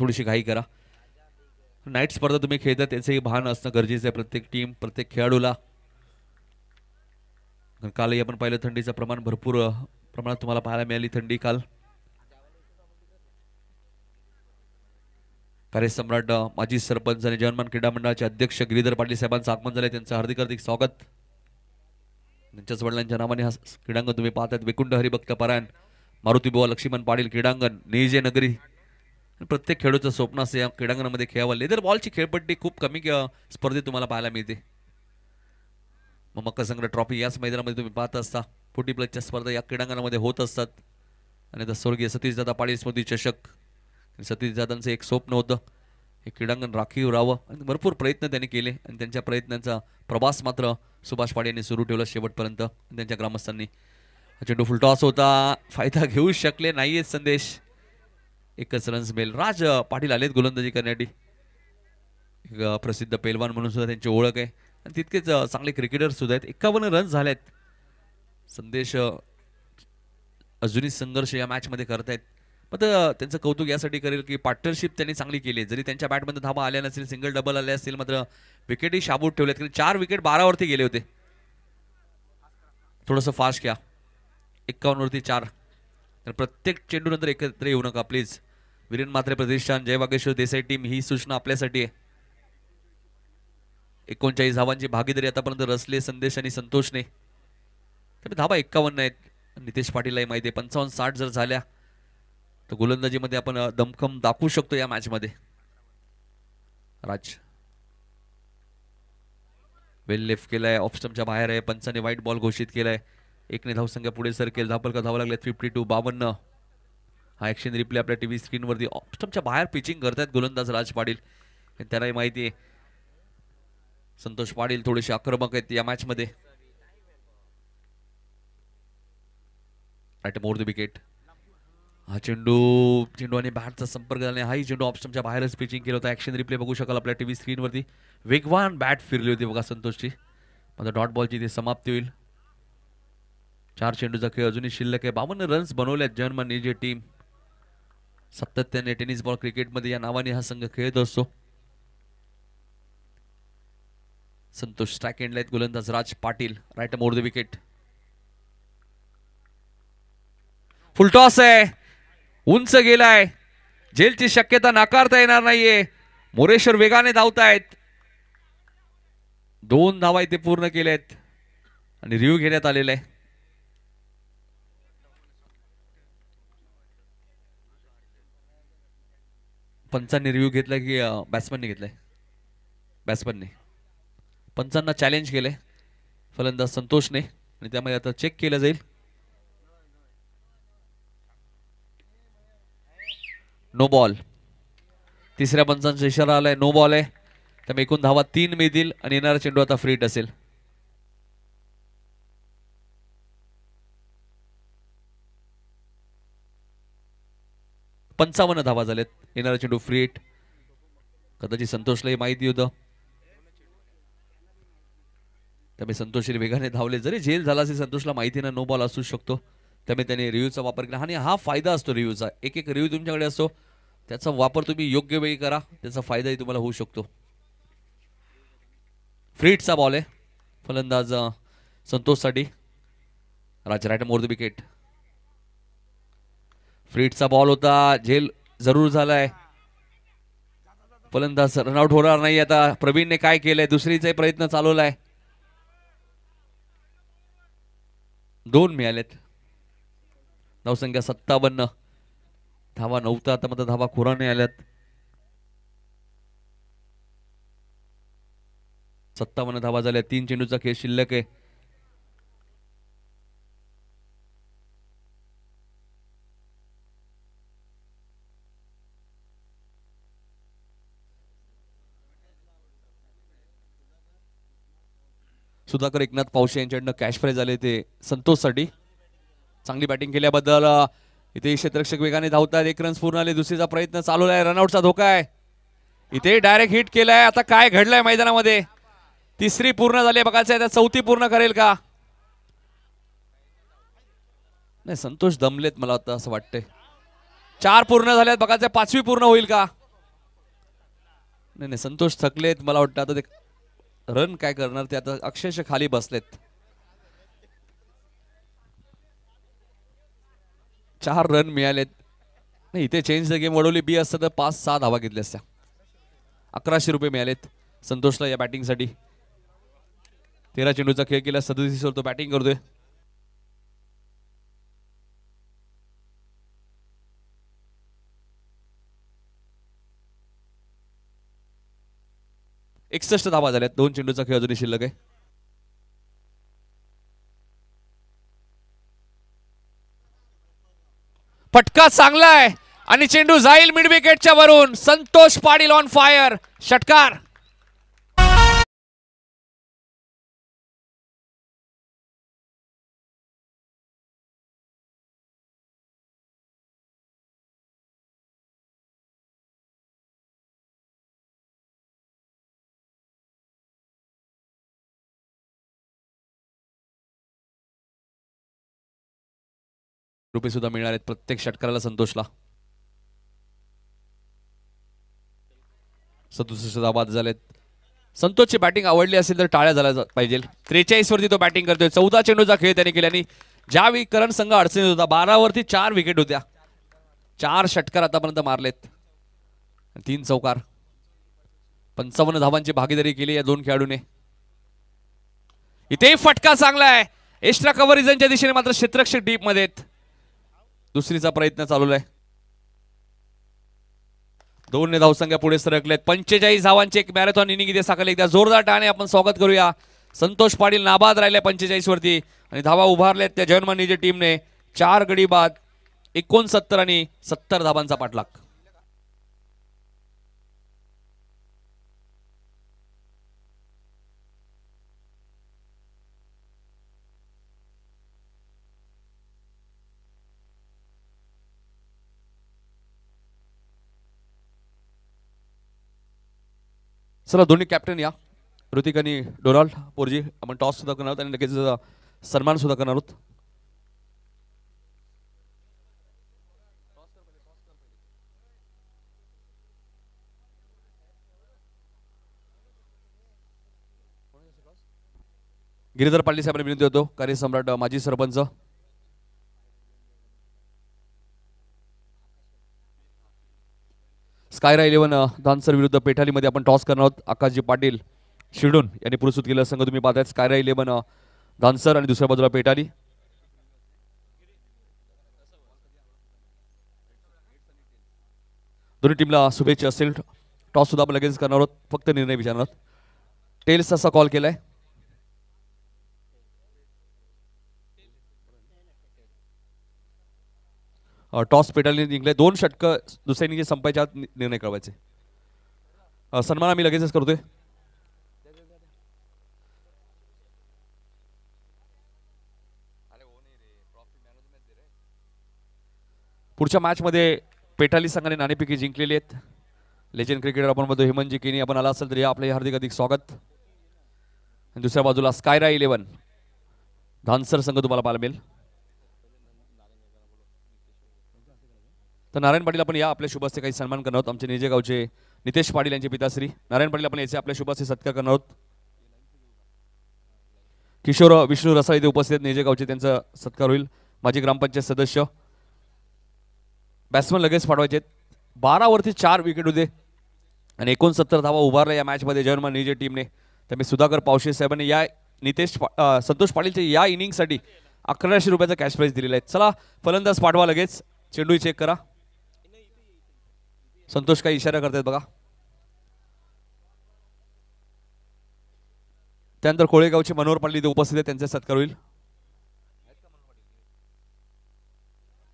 थोडीशी घाई करा नाईट स्पर्धा तुम्ही खेळता त्याचंही भान असणं गरजेचं आहे प्रत्येक टीम प्रत्येक खेळाडूला कालही आपण पाहिलं थंडीचं प्रमाण भरपूर प्रमाणात तुम्हाला पाहायला मिळाली थंडी काल कार्यसम्राट माजी सरपंच आणि जनमान क्रीडा मंडळाचे अध्यक्ष गिरीधर पाटील साहेबांचं आगमन झाले त्यांचं हार्दिक हार्दिक स्वागत त्यांच्याच वडिलांच्या नावाने हा क्रीडांगण तुम्ही पाहतात विकुंड हरिभक्त परायण मारुती बुवा लक्ष्मण पाटील क्रीडांगण निजे नगरी प्रत्येक खेळाडूचं स्वप्न असं या क्रीडांगणामध्ये खेळावं लेदर बॉलची खेळपट्टी खूप कमी स्पर्धेत तुम्हाला पाहायला मिळते मग संग्रह ट्रॉफी याच मैदानामध्ये तुम्ही पाहत असता फोर्टी प्लसच्या स्पर्धा या क्रीडांगणामध्ये होत असतात आणि आता स्वर्गीय सतीशदादा पाळी स्मृती चषक दादांचं एक स्वप्न होतं हे क्रीडांगण राखीव राहावं आणि भरपूर प्रयत्न त्यांनी केले आणि त्यांच्या प्रयत्नांचा प्रवास मात्र सुभाष पाडे यांनी सुरू ठेवला शेवटपर्यंत त्यांच्या ग्रामस्थांनी चेंडू फुलटॉस होता फायदा घेऊ शकले नाही आहेत संदेश एकच रन्स मिळेल राज पाटील आलेत गोलंदाजी करण्यासाठी प्रसिद्ध पैलवान म्हणून सुद्धा त्यांची ओळख आहे आणि तितकेच चांगले क्रिकेटर सुद्धा आहेत एकावन्न रन्स आहेत संदेश अजूनही संघर्ष या मॅचमध्ये करतायत पण त्यांचं कौतुक यासाठी करेल की पार्टनरशिप त्यांनी चांगली केली जरी त्यांच्या बॅटमध्ये धाबा आल्या नसेल सिंगल डबल आले असतील मात्र विकेटही शाबूत ठेवल्यात कारण चार विकेट बारावरती गेले होते थोडंसं फास्ट घ्या एक्कावन्नवरती चार तर प्रत्येक नंतर एकत्र येऊ नका प्लीज विरेन मात्रे प्रतिष्ठान जय वागेश्वर देसाई टीम ही सूचना आपल्यासाठी आहे एकोणचाळीस धावांची भागीदारी आतापर्यंत रसले संदेश आणि संतोषने तर धाबा एक्कावन्न आहेत नितेश पाटीललाही माहिती आहे पंचावन्न साठ जर झाल्या तर गोलंदाजीमध्ये आपण दमखम दाखवू शकतो या मॅचमध्ये राज वेल लेफ्ट केलाय ऑफस्टमच्या बाहेर आहे पंचाने व्हाईट बॉल घोषित केलाय एकने धावसंख्या पुढे सरकेल का धावा लागले फिफ्टी टू बावन्न हा ॲक्शन रिप्ले आपल्या टी व्ही स्क्रीनवरती ऑप्स्टमच्या oh, बाहेर पिचिंग करत आहेत गोलंदाज राज पाटील त्यालाही माहिती आहे संतोष पाटील थोडेसे आक्रमक आहेत या मॅचमध्ये ॲट मोर द विकेट हा चेंडू चेंडू आणि बॅटचा संपर्क झाला नाही हाही चेंडू ऑप्स्टमच्या बाहेरच पिचिंग केलं होतं ॲक्शन रिप्ले बघू शकाल आपल्या टी व्ही स्क्रीनवरती वेगवान बॅट फिरली होती बघा संतोषची माझा डॉट बॉलची ती समाप्ती होईल चार चेंडूचा खेळ अजूनही शिल्लक आहे बावन्न रन्स बनवले आहेत जे टीम सातत्याने टेनिस बॉल क्रिकेटमध्ये या नावाने हा संघ खेळत असतो संतोष स्ट्रॅक एंडला आहेत गोलंदाज Raj Patil right more the wicket full toss आहे उंच गेलाय जेलची शक्यता नाकारता येणार नाहीये मोरेश्वर वेगाने धावतायत दोन धावा इथे पूर्ण केल्या आहेत आणि रिव्ह्यू घेण्यात आलेला आहे पंचांनी रिव्ह्यू घेतला की बॅट्समॅनने घेतलाय बॅट्समॅनने पंचांना चॅलेंज केलंय फलंदाज संतोषने आणि त्यामध्ये आता चेक केलं जाईल नो बॉल तिसऱ्या पंचांचा इशारा आलाय नो बॉल आहे त्यामुळे एकूण धावा तीन मिळतील आणि येणारा चेंडू आता फ्रीट असेल पंचावन्न धावा झाल्यात येणारा चेंडू फ्री कदाचित संतोषलाही माहिती होत त्यामुळे संतोषी वेगाने धावले जरी झेल झाला असेल संतोषला माहिती ना नो बॉल असू शकतो त्यामुळे त्याने रिव्ह्यूचा वापर केला आणि हा फायदा असतो रिव्ह्यूचा एक एक रिव्ह्यू तुमच्याकडे असतो त्याचा वापर तुम्ही योग्य वेळी करा त्याचा फायदाही तुम्हाला होऊ शकतो फ्रीटचा बॉल आहे फलंदाज संतोषसाठी Raj right more the wicket फ्रीटचा बॉल होता झेल जरूर झालाय फलंदाज रनआउट होणार नाही आता प्रवीणने काय केलंय दुसरीचा प्रयत्न चालवलाय दोन मिळालेत धावसंख्या सत्तावन्न धावा नव्हता आता मात्र धावा खुराने आल्यात सत्तावन्न धावा झाल्या तीन चेंडूचा खेळ शिल्लक आहे सुधाकर एकनाथ पावशे यांच्याकडनं कॅश प्राईज आले ते संतोषसाठी चांगली बॅटिंग केल्याबद्दल इथे क्षेत्रक्षक वेगाने धावतात एक रन्स पूर्ण आले दुसरीचा प्रयत्न चालू आहे रनआउटचा धोका आहे इथे डायरेक्ट हिट केलाय आता काय घडलंय मैदानामध्ये तिसरी पूर्ण झाली बघायचं आहे चौथी पूर्ण करेल का नाही संतोष दमलेत मला आता असं वाटतंय चार पूर्ण झाल्यात बघायचं पाचवी पूर्ण होईल का नाही नाही संतोष थकलेत मला वाटतं आता ते रन काय करणार ते आता अक्षरशः खाली बसलेत चार रन मिळालेत नाही इथे change the game Vadavali B असतं तर पाच सहा धावा घेतले असत्या अकराशे रुपये मिळालेत संतोषला या बॅटिंगसाठी तेरा चेंडूचा खेळ केला सदतीस तो बॅटिंग करतोय एकसष्ट धावा झाल्यात दोन चेंडूचा खेळ अजूनही शिल्लक आहे फटका चांगला आहे आणि चेंडू जाईल मिडविकेटच्या वरून संतोष पाडील ऑन फायर षटकार रुपये सुद्धा मिळणार आहेत प्रत्येक षटकाराला संतोषला सदुसष्ट बाद झालेत संतोषची बॅटिंग आवडली असेल तर टाळ्या झाल्या पाहिजे त्रेचाळीस वरती तो बॅटिंग करतोय चौदा चेंडूचा खेळ त्याने केल्याने ज्यावेळी करण संघ अडचणीत होता बारावरती चार विकेट होत्या चार षटकार आतापर्यंत मारलेत तीन चौकार पंचावन्न धावांची भागीदारी केली या दोन खेळाडूने इथेही फटका चांगला आहे एक्स्ट्रा कव्हरिजनच्या दिशेने मात्र क्षेत्रक्षक डीप मध्ये आहेत दुसरीचा प्रयत्न चालू आहे दोन धावसंख्या पुढे सरकलेत पंचेचाळीस धावांचे एक मॅरेथॉन इनिंग इथे साखरली एकदा जोरदार टाणे आपण स्वागत करूया संतोष पाटील नाबाद राहिले पंचेचाळीस वरती आणि धावा उभारल्यात त्या जयनमानीच्या टीमने चार गडी बाद एकोणसत्तर आणि सत्तर धावांचा पाठलाग चला दोन्ही कॅप्टन या ऋतिक आणि डोनाल्ड पोरजी आपण टॉस सुद्धा करणार आहोत आणि लगेच सन्मान सुद्धा करणार आहोत गिरीधर पाटील साहेबांना विनंती होतो कार्यसम्राट माजी सरपंच स्कायरा इलेव्हन धानसर विरुद्ध पेठालीमध्ये आपण टॉस करणार आहोत आकाशजी पाटील शिडून यांनी पुरस्कृत केलं संघ तुम्ही पाहताय स्कायरा इलेव्हन धानसर आणि दुसऱ्या बाजूला पेठाली दोन्ही टीमला शुभेच्छा असेल टॉस सुद्धा आपण लगेच करणार आहोत फक्त निर्णय विचारणार टेल्स असा कॉल केलाय टॉस पेटालीने जिंकले दोन षटकं दुसऱ्या इनिंगचे संपायच्या निर्णय कळवायचे सन्मान आम्ही लगेचच करतोय पुढच्या मॅचमध्ये पेटाली संघाने नाणेपिकी जिंकलेली आहेत लेजेंड क्रिकेटर आपण म्हणतो हेमंतजी केनी आपण आला असेल तरी आपले हार्दिक अधिक स्वागत दुसऱ्या बाजूला स्कायरा इलेव्हन धानसर संघ तुम्हाला पाहायला मिळेल तर नारायण पाटील आपण या आपल्या शुभास्ते काही सन्मान करणार आहोत आमचे निजे गावचे नितेश पाटील यांचे पिताश्री नारायण पाटील आपण याचे आपल्या शुभास्ते सत्कार करणार आहोत किशोर विष्णू रसाळ इथे उपस्थित निजेगावचे त्यांचा सत्कार होईल माझे ग्रामपंचायत सदस्य बॅट्समन लगेच पाठवायचे बारावरती चार विकेट होते आणि एकोणसत्तर धावा उभारला या मॅचमध्ये जर्मन निजे टीमने मी सुधाकर पावशे साहेबांनी या नितेश संतोष पाटीलच्या या इनिंगसाठी अकराशे रुपयाचा कॅश प्राईज दिलेला आहे चला फलंदाज पाठवा लगेच चेंडू चेक करा संतोष काही इशारा करतायत बघा त्यानंतर कोळेगावचे मनोहर पाटील इथे उपस्थित आहेत त्यांचा सत्कार होईल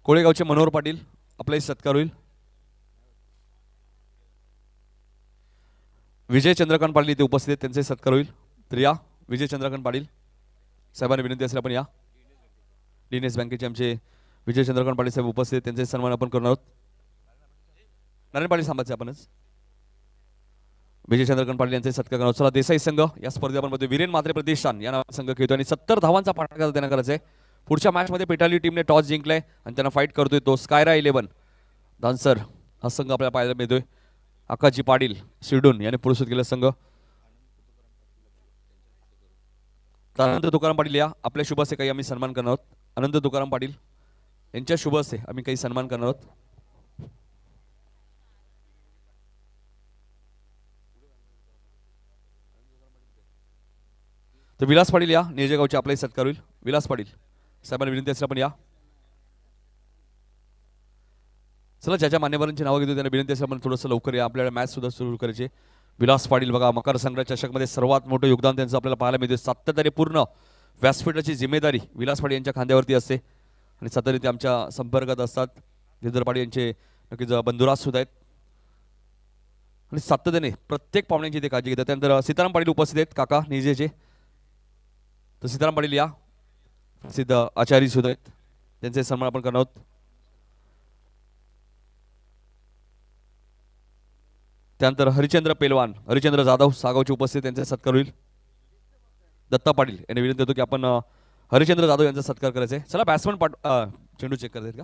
कोळेगावचे मनोहर पाटील आपलाही सत्कार होईल विजय चंद्रकांत पाटील इथे उपस्थित आहेत त्यांचाही सत्कार होईल तर या विजय चंद्रकांत पाटील साहेबांना विनंती असेल आपण या एस बँकेचे आमचे विजय चंद्रकांत पाटील साहेब उपस्थित आहेत त्यांचे सन्मान आपण करणार आहोत नारायण पाटील सांभाचे आपणच विजय चंद्रकांत पाटील यांचे सत्कार चला देसाई संघ या मध्ये विरेन मात्रे प्रतिष्ठान या नावाचा संघ खेळतो आणि सत्तर धावांचा पाठराखा त्यांना करायचं आहे पुढच्या मॅचमध्ये पेटाली टीमने टॉस जिंकलाय आणि त्यांना फाईट करतोय तो स्कायरा इलेव्हन धानसर हा संघ आपल्याला पाहायला मिळतोय आकाशी पाटील शिडून याने पुरस्कृत केला संघ अनंत तुकाराम पाटील या आपल्या असे काही आम्ही सन्मान करणार आहोत अनंत तुकाराम पाटील यांच्या असे आम्ही काही सन्मान करणार आहोत तर विलास पाटील या नेजेगावचे आपलाही सत्कार होईल विलास पाटील साहेबांना विनंती असेल आपण या चला ज्याच्या मान्यवरांची नावं घेतो त्यांना विनंती असेल आपण थोडंसं लवकर या आपल्याला मॅच सुद्धा सुरू करायचे विलास पाटील बघा मकर संग्रह चषकमध्ये सर्वात मोठं योगदान त्यांचं आपल्याला पाहायला मिळते सातत्याने पूर्ण व्यासपीठाची जिम्मेदारी विलास पाटील यांच्या खांद्यावरती असते आणि सातत्याने ते आमच्या संपर्कात असतात गिरधर पाटील यांचे नक्कीच बंधुराज सुद्धा आहेत आणि सातत्याने प्रत्येक पाहुण्यांची ते काळजी घेतात त्यानंतर सीताराम पाटील उपस्थित आहेत काका निजेचे तर सीताराम पाटील या सिद्ध आचार्य सुद्धा आहेत त्यांचे सन्मान आपण करणार आहोत त्यानंतर हरिचंद्र पेलवान हरिचंद्र जाधव सागावची उपस्थित त्यांचा सत्कार होईल दत्ता पाटील यांनी विनंती होतो की आपण हरिचंद्र जाधव यांचा सत्कार करायचा आहे चला बॅट्समन पाट चेंडू चेक करतात का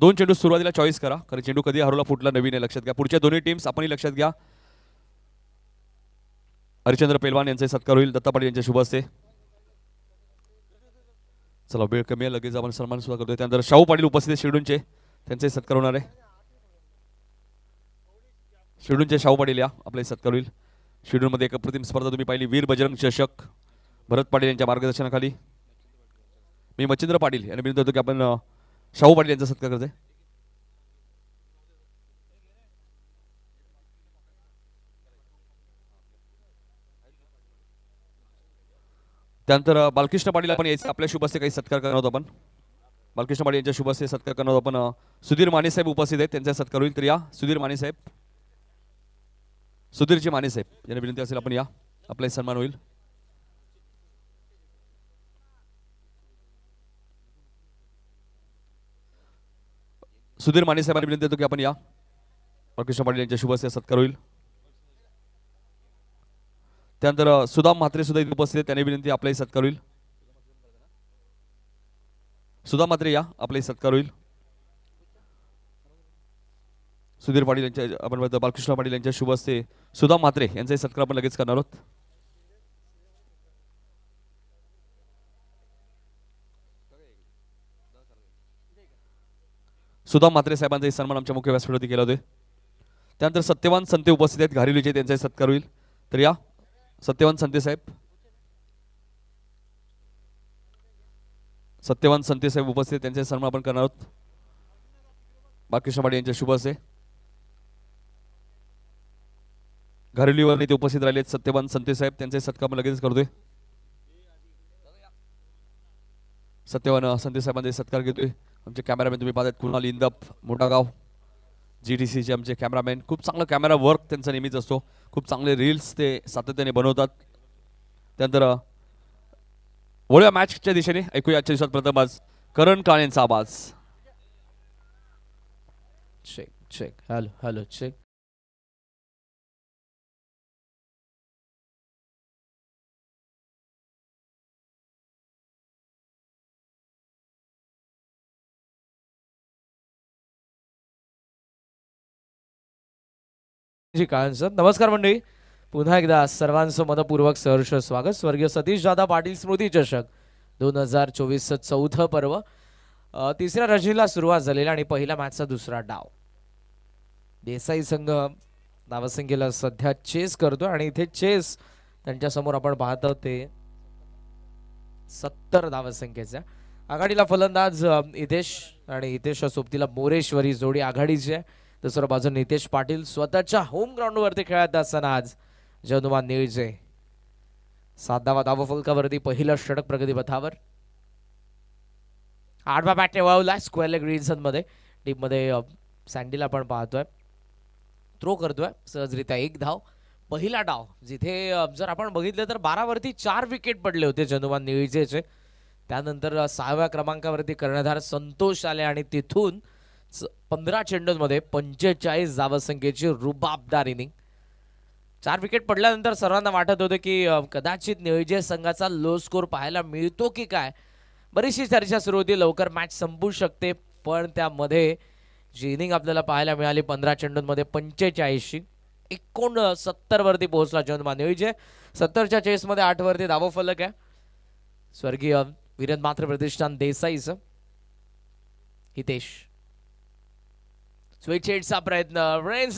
दोन चेंडू सुरुवातीला चॉईस करा कारण चेंडू कधी हरवला फुटला नवीन आहे लक्षात घ्या पुढच्या दोन्ही टीम्स आपणही लक्षात घ्या हरिचंद्र पेलवान यांचे सत्कार होईल दत्ता पाटील यांच्या शुभ असते चला वेळ कमी आहे लगेच आपण सन्मान सुद्धा करतोय त्यानंतर शाहू पाटील उपस्थित शिर्डूंचे त्यांचे सत्कार होणार आहे शेडूंचे शाहू पाटील या आपले सत्कार होईल शिर्डूंमध्ये एक अप्रतिम स्पर्धा तुम्ही पाहिली वीर बजरंग चषक भरत पाटील यांच्या मार्गदर्शनाखाली मी मच्छिंद्र पाटील यांनी विनंती होतो की आपण शाहू पाटील यांचा सत्कार करते त्यानंतर बालकृष्ण पाटील पण यायचं आपल्या शुभाचे काही सत्कार करणार होतो आपण बालकृष्ण पाटील यांच्या शुभाचे सत्कार करणार होतो आपण सुधीर मानेसाहेब उपस्थित आहेत त्यांचा सत्कार होईल तर या सुधीर मानेसाहेब सुधीरजी मानेसाहेब यांना विनंती असेल आपण या आपलाही सन्मान होईल सुधीर माने साहेबांना विनंती येतो की आपण या बालकृष्ण पाटील यांच्या शुभाचे सत्कार होईल त्यानंतर सुदाम म्हात्रे सुद्धा इथे उपस्थित आहेत त्यांनी विनंती आपलाही सत्कार होईल सुदाम म्हात्रे या आपलाही सत्कार होईल सुधीर पाटील यांच्या आपण बालकृष्ण पाटील यांच्या शुभ असते सुधा म्हात्रे यांचाही सत्कार आपण लगेच करणार आहोत सुदा म्हात्रे साहेबांचाही सन्मान आमच्या मुख्य व्यासपीठावरती केला होते त्यानंतर सत्यवान संते उपस्थित आहेत घारिलीचे त्यांचाही सत्कार होईल तर या सत्यवान संते साहेब सत्यवान संते साहेब उपस्थित त्यांचे सन्मान आपण करणार आहोत बाकी शबाडे यांच्या शुभ असे घरेलीवर इथे उपस्थित राहिलेत सत्यवान संते साहेब त्यांचे सत्कार लगेच करतोय सत्यवान संते साहेबांचे सत्कार घेतोय आमचे कॅमेरामॅन तुम्ही पाहतात कुणाल इंदप मोठा गाव जी डी सीचे आमचे कॅमेरामॅन खूप चांगला कॅमेरा वर्क त्यांचा नेहमीच असतो खूप चांगले रील्स ते सातत्याने बनवतात त्यानंतर वळूया मॅचच्या दिशेने ऐकूया आजच्या दिवसात प्रथम आज करण काळेंचा आवाज check check hello hello check जी काळांसर नमस्कार मंडळी पुन्हा एकदा सर्वांचं मनपूर्वक सहर्ष स्वागत स्वर्गीय सतीश जाधव पाटील स्मृती चषक दोन हजार चोवीसचं चौथं पर्व तिसऱ्या रजनीला सुरुवात झालेला आणि पहिला मॅचचा दुसरा डाव देसाई संघ नावसंख्येला सध्या चेस करतोय आणि इथे चेस त्यांच्या समोर आपण पाहतो ते सत्तर धावसंख्येच्या आघाडीला फलंदाज इतेश आणि इतेश सोबतीला मोरेश्वरी जोडी आघाडीची आहे दुसरा बाजू नितेश पाटील स्वतःच्या होम ग्राउंडवरती खेळत असताना आज जनुमान निळजे सात धावा फुलकावरती पहिलं षटक प्रगतीपथावर आठवा बॅट वळवला स्क्वेअर लेग मध्ये टीममध्ये सँडीला पण पाहतोय थ्रो करतोय सहजरित्या एक धाव पहिला डाव जिथे जर आपण बघितलं तर बारावरती चार विकेट पडले होते जनुमान निळजेचे त्यानंतर सहाव्या क्रमांकावरती कर्णधार संतोष आले आणि तिथून पंधरा चेंडूंमध्ये पंचेचाळीस संख्येची रुबाबदार इनिंग चार विकेट पडल्यानंतर सर्वांना वाटत होतं की कदाचित नियोजय संघाचा लो स्कोर पाहायला मिळतो की काय बरीचशी चर्चा सुरू होती लवकर मॅच संपू शकते पण त्यामध्ये जी इनिंग आपल्याला पाहायला मिळाली पंधरा चेंडूंमध्ये पंचेचाळीसशी एकोण सत्तरवरती पोहोचला चंद्रमा नियोजय सत्तरच्या चेसमध्ये आठवरती दावो फलक आहे स्वर्गीय वीरन मात्र प्रतिष्ठान देसाईचं हितेश स्विच हेडचा प्रयत्न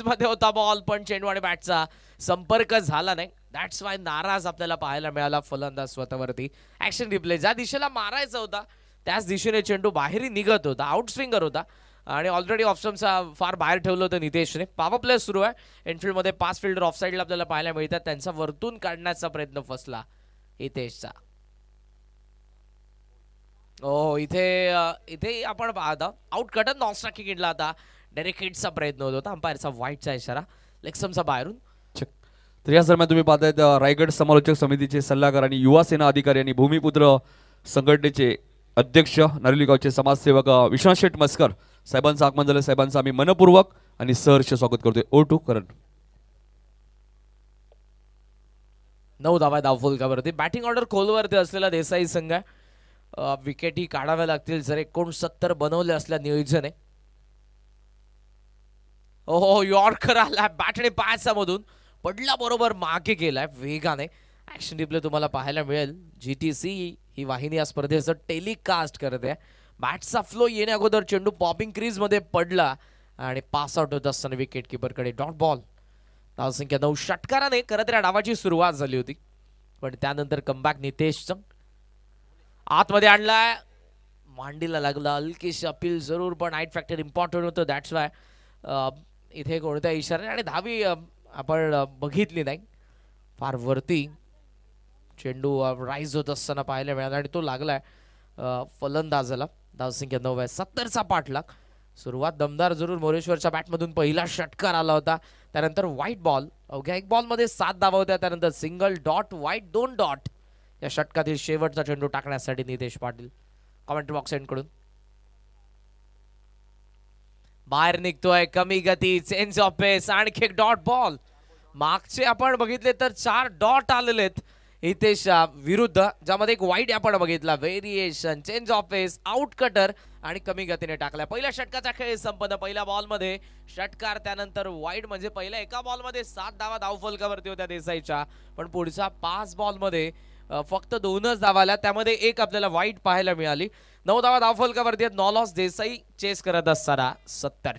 मध्ये होता बॉल पण चेंडू आणि बॅटचा संपर्क झाला नाही दॅट्स वाय नाराज आपल्याला पाहायला मिळाला फलंदाज स्वतःवरती ऍक्शन रिप्ले ज्या दिशेला मारायचा होता त्याच दिशेने चेंडू बाहेरही निघत होता आउट स्विंगर होता आणि ऑलरेडी ऑप्शनचा फार बाहेर ठेवलं होतं नितेशने पावर प्ले सुरू आहे एनफिल्डमध्ये पाच फिल्डर ऑफसाईडला आपल्याला पाहायला मिळतात त्यांचा वरतून काढण्याचा प्रयत्न फसला हितेशचा ओ हो, हो. इथे इथे आपण पाहता आउट कटन नॉन स्ट्रायकिंग घेतला आता डायरेक्टचा प्रयत्न होत होता अंपायरचा व्हाईटचा इशारा लेक्समचा बाहेरून तर या दरम्यान तुम्ही पाहताय रायगड समालोचक समितीचे सल्लागार आणि युवा सेना अधिकारी आणि भूमिपुत्र संघटनेचे अध्यक्ष नरलीगावचे समाजसेवक विश्वास शेठ मस्कर साहेबांचं आगमन झालं साहेबांचं आम्ही मनपूर्वक आणि सहर्ष स्वागत करतोय ओ टू करण नऊ धावाय धाव फुलकावरती बॅटिंग ऑर्डर खोलवरती असलेला देसाई संघ विकेटी काढाव्या लागतील जर एकोणसत्तर बनवले असल्या नियोजन आहे हो यॉर्कर आला बॅटने पायसामधून पडला बरोबर मागे गेलाय वेगाने ॲक्शन रिप्ले तुम्हाला पाहायला मिळेल जी टी सी ही वाहिनी या स्पर्धेचं टेलिकास्ट करत आहे बॅटचा फ्लो येण्या अगोदर चेंडू पॉपिंग क्रीजमध्ये पडला आणि पास आउट होत असताना विकेट कडे डॉट बॉल धावसंख्या नऊ षटकाराने खरं या डावाची सुरुवात झाली होती पण त्यानंतर कमबॅक संघ आतमध्ये आणलाय मांडीला लागला अल्केश अपील जरूर पण नाईट फॅक्टर इम्पॉर्टंट होतं दॅट्स वाय इथे कोणत्या इशाऱ्याने आणि धावी आपण बघितली नाही फार वरती चेंडू राईज होत असताना पाहायला मिळाला आणि तो लागलाय फलंदाजाला धावसंख्या नऊ आहे सत्तरचा पाठलाग सुरुवात दमदार जरूर मोरेश्वरच्या बॅटमधून पहिला षटकार आला होता त्यानंतर व्हाईट बॉल अवघ्या एक बॉलमध्ये सात धावा होत्या त्यानंतर सिंगल डॉट व्हाईट दोन डॉट या षटकातील शेवटचा चेंडू टाकण्यासाठी नितेश पाटील कॉमेंट बॉक्स एंडकडून बाहेर निघतोय कमी गती चेंज ऑफ पेस आणखी एक डॉट बॉल मागचे आपण बघितले तर चार डॉट आलेले हितेश विरुद्ध ज्यामध्ये एक वाईट आपण बघितला variation change of pace out cutter आणि कमी गतीने टाकला पहिल्या षटकाचा खेळ संपन्न पहिल्या बॉलमध्ये षटकार त्यानंतर वाईट म्हणजे पहिल्या एका बॉलमध्ये सात धावा धावफलकावरती होत्या देसाईच्या पण पुढच्या पाच बॉलमध्ये फक्त दोनच धावाला त्यामध्ये एक आपल्याला वाईट पाहायला मिळाली नऊ धावा धावफलकावरती आहेत नॉलॉस देसाई चेस करत असताना सत्तर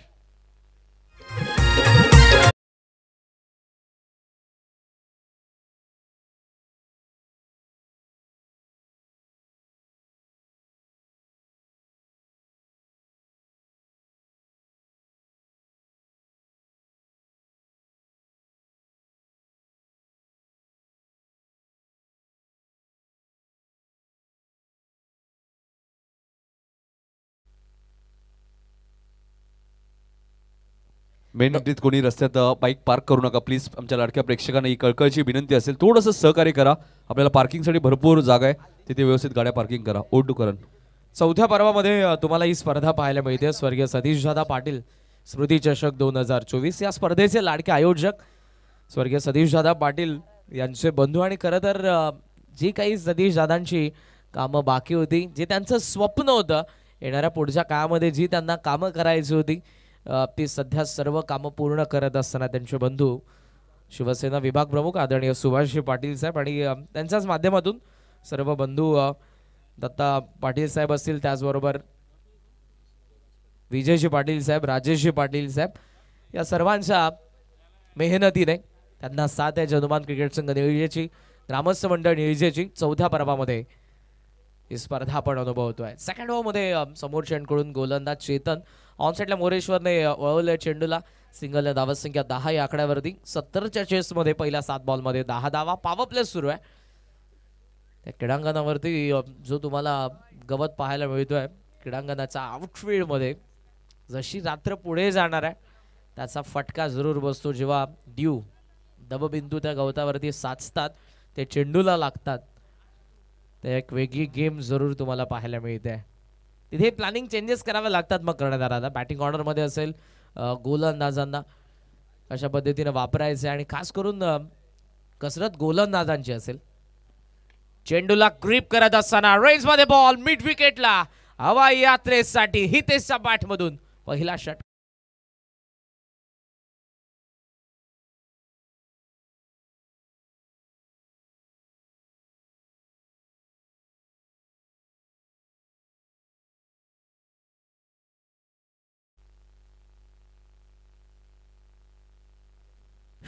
मेनतीत कोणी रस्त्यात बाईक पार्क करू नका प्लीज आमच्या लाडक्या प्रेक्षकांना ही कळकळची विनंती असेल थोडंसं सहकार्य करा आपल्याला पार्किंगसाठी भरपूर जागा आहे तिथे व्यवस्थित गाड्या पार्किंग करा टू करण चौथ्या पर्वामध्ये तुम्हाला ही स्पर्धा पाहायला मिळते स्वर्गीय सतीश दादा पाटील स्मृती चषक दोन हजार चोवीस या स्पर्धेचे लाडके आयोजक स्वर्गीय सतीश दादा पाटील यांचे बंधू आणि खरं तर जी काही सतीश दादांची कामं बाकी होती जे त्यांचं स्वप्न होतं येणाऱ्या पुढच्या काळामध्ये जी त्यांना कामं करायची होती ती सध्या सर्व कामं पूर्ण करत असताना त्यांचे बंधू शिवसेना विभाग प्रमुख आदरणीय सुभाषजी पाटील साहेब आणि त्यांच्याच माध्यमातून सर्व बंधू दत्ता पाटील साहेब असतील त्याचबरोबर विजयजी पाटील साहेब राजेशजी पाटील साहेब या सर्वांच्या मेहनतीने त्यांना सात आहे जनुमान क्रिकेट संघ निळजेची ग्रामस्थ मंडळ निळजेची चौथ्या पर्वामध्ये ही स्पर्धा आपण अनुभवतोय सेकंड मध्ये समोर चेंडकडून गोलंदाज चेतन साइडला मोरेश्वरने वळवलं चेंडूला सिंगलने संख्या दहा या आकड्यावरती सत्तरच्या चेसमध्ये पहिल्या सात बॉलमध्ये दहा धावा पावर प्ले सुरू आहे त्या क्रीडांगणावरती जो तुम्हाला गवत पाहायला मिळतोय क्रीडांगणाचा आउटफील्डमध्ये जशी रात्र पुढे जाणार आहे त्याचा फटका जरूर बसतो जेव्हा ड्यू दबबिंदू त्या गवतावरती साचतात ते चेंडूला लागतात तर एक वेगळी गेम जरूर तुम्हाला पाहायला मिळते तिथे प्लॅनिंग चेंजेस करावे लागतात मग कर्णधाराला बॅटिंग ऑर्डरमध्ये असेल गोलंदाजांना अशा पद्धतीनं वापरायचं आणि खास करून कसरत गोलंदाजांची असेल चेंडूला क्रीप करत असताना रेंजमध्ये बॉल मिड विकेटला हवाई यात्रेसाठी हितेशच्या पाठमधून पहिला षटकार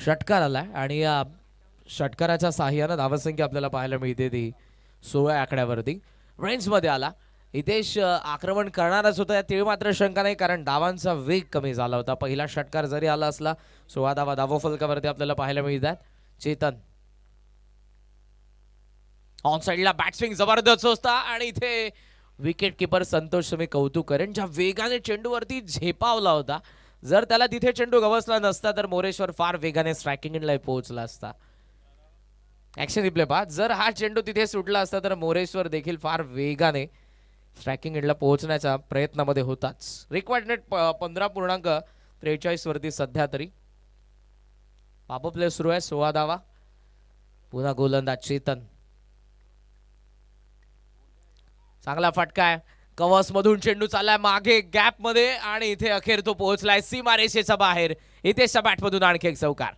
षटकार आला आणि या षटकाराच्या साह्यानं धावसंख्या आपल्याला पाहायला मिळते ती सोळा आकड्यावरती मध्ये आला हितेश आक्रमण करणारच होता यात मात्र शंका नाही कारण डावांचा वेग कमी झाला होता पहिला षटकार जरी आला असला सोळा दावा दावो फलकावरती आपल्याला पाहायला मिळतात चेतन ऑन साईडला स्विंग जबरदस्त होता आणि इथे विकेट किपर संतोष मी कौतुक करेन ज्या वेगाने चेंडूवरती झेपावला होता जर त्याला तिथे चेंडू गवसला नसता तर मोरेश्वर फार वेगाने स्ट्रायकिंग इंडला पोहोचला असता ऍक्शन रिप्ले पहा जर हा चेंडू तिथे सुटला असता तर मोरेश्वर देखील फार वेगाने स्ट्रायकिंग इंडला पोहोचण्याचा प्रयत्नामध्ये होताच रिक्वायर्ड नेट पंधरा पूर्णांक त्रेचाळीस वरती सध्या तरी पापो सुरू आहे सोळा दावा पुन्हा गोलंदाज चेतन चांगला फटका आहे मधून चेंडू चाललाय मागे मध्ये आणि इथे अखेर तो पोहोचलाय सीमारेषेच्या बाहेर इथे मधून आणखी एक चौकार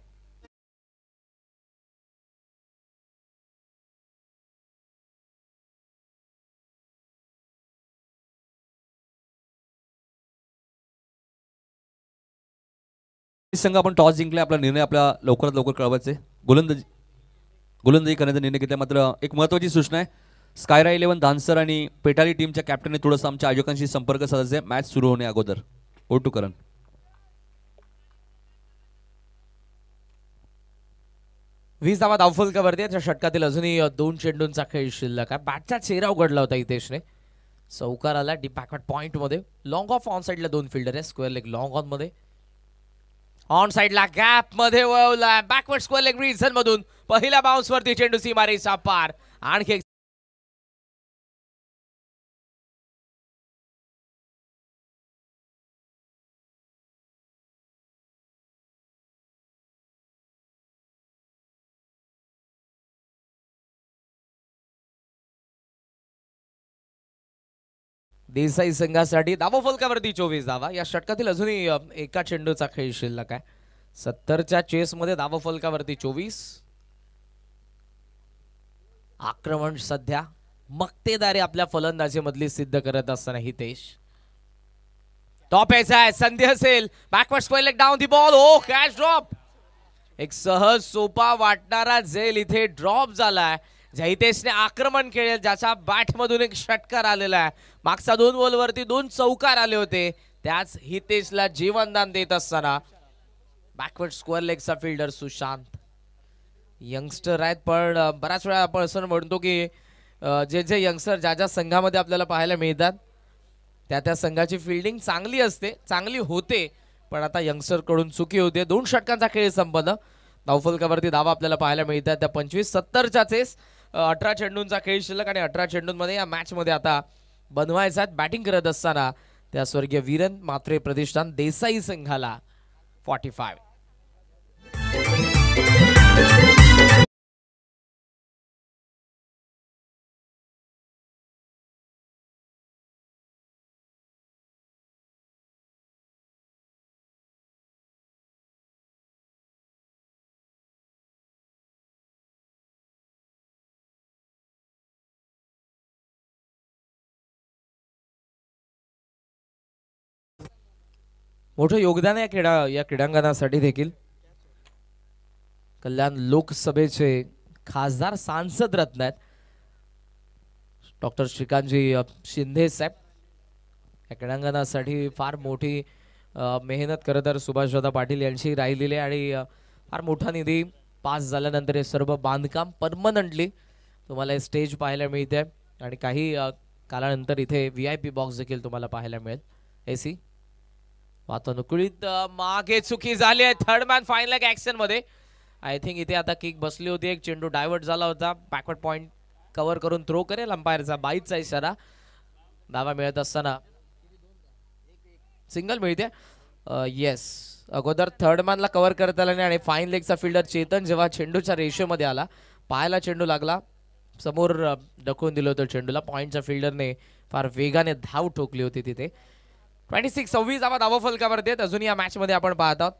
संघ आपण टॉस जिंकलाय आपला निर्णय आपला लवकरात लवकर कळवायचे गोलंदाजी गोलंदाजी करण्याचा निर्णय घेतला मात्र एक महत्वाची सूचना आहे स्कायरा इलेव्हन धानसर आणि पेटारी टीमच्या कॅप्टनने थोडंसं आमच्या आयोजकांशी संपर्क साधायचा मॅच सुरू होणे अगोदर ओटू करण वीस धावा का वरती त्या षटकातील अजूनही दोन चेंडूंचा खेळ शिल्लक आहे बॅटचा चेहरा उघडला होता हितेशने चौकार आला डी पॉइंट मध्ये लॉंग ऑफ ऑन साइडला दोन फिल्डर आहे स्क्वेअर लेग लॉंग ऑन मध्ये ऑन साइडला गॅप मध्ये वळवला बॅकवर्ड स्क्वेअर लेग रिझन मधून पहिल्या वरती चेंडू सीमारेचा पार आणखी देसाई संघासाठी फलकावरती चोवीस दावा या षटकातील अजूनही एका चेंडूचा खेळ शिल्लक आहे सत्तरच्या चेसमध्ये फलकावरती चोवीस आक्रमण सध्या मक्तेदारी आपल्या फलंदाजीमधली सिद्ध करत असताना हितेश टॉप यायचा आहे संधी असेल backward square down the ball हो कॅश ड्रॉप एक सहज सोपा वाटणारा झेल इथे ड्रॉप झालाय हितेशने आक्रमण केले ज्याच्या बॅटमधून एक षटकार आलेला आहे मागचा दोन बॉलवरती दोन चौकार आले होते त्याच हितेशला जीवनदान देत असताना बॅकवर्ड स्क्वेअर लेगचा फिल्डर सुशांत यंगस्टर आहेत पण बऱ्याच वेळा आपण म्हणतो की जे जे यंगस्टर ज्या ज्या संघामध्ये आपल्याला पाहायला मिळतात त्या त्या संघाची फिल्डिंग चांगली असते चांगली होते पण आता यंगस्टरकडून चुकी होते दोन षटकांचा खेळ संपन्न नौफलकावरती धावा आपल्याला पाहायला मिळतात त्या पंचवीस सत्तरच्याचे अठरा चेंडूंचा खेळ शिल्लक आणि अठरा चेंडूंमध्ये या मॅचमध्ये आता बनवायचा बॅटिंग करत असताना त्या स्वर्गीय वीरन मात्रे प्रतिष्ठान देसाई संघाला फॉर्टी फाय मोठं योगदान या क्रीडा या क्रीडांगणासाठी देखील कल्याण लोकसभेचे खासदार सांसद रत्न आहेत डॉक्टर श्रीकांतजी शिंदे साहेब या क्रीडांगणासाठी फार मोठी मेहनत खरं तर सुभाषदादा पाटील यांची राहिलेली आणि फार मोठा निधी पास झाल्यानंतर हे सर्व बांधकाम परमनंटली तुम्हाला हे स्टेज पाहायला मिळते आणि काही कालानंतर इथे व्ही आय पी बॉक्स देखील तुम्हाला पाहायला मिळेल ए सी वातानुकूलित मागे चुकी झाली आहे थर्ड मॅन फायनल ऍक्शन मध्ये आय थिंक इथे आता किक बसली होती एक चेंडू डायव्हर्ट झाला होता बॅकवर्ड पॉइंट कव्हर करून थ्रो करेल अंपायरचा बाईचा इशारा धावा मिळत असताना सिंगल मिळते येस अगोदर थर्ड मॅनला कव्हर करता आला नाही आणि फाईन लेगचा फिल्डर चेतन जेव्हा चेंडूच्या रेशोमध्ये आला पायाला चेंडू लागला समोर ढकवून दिलं होतं चेंडूला पॉईंटच्या फिल्डरने फार वेगाने धाव ठोकली होती तिथे ट्वेंटी सिक्स सव्वीस आवा धावा फलकावर देत अजून या मॅच मध्ये आपण पाहत आहोत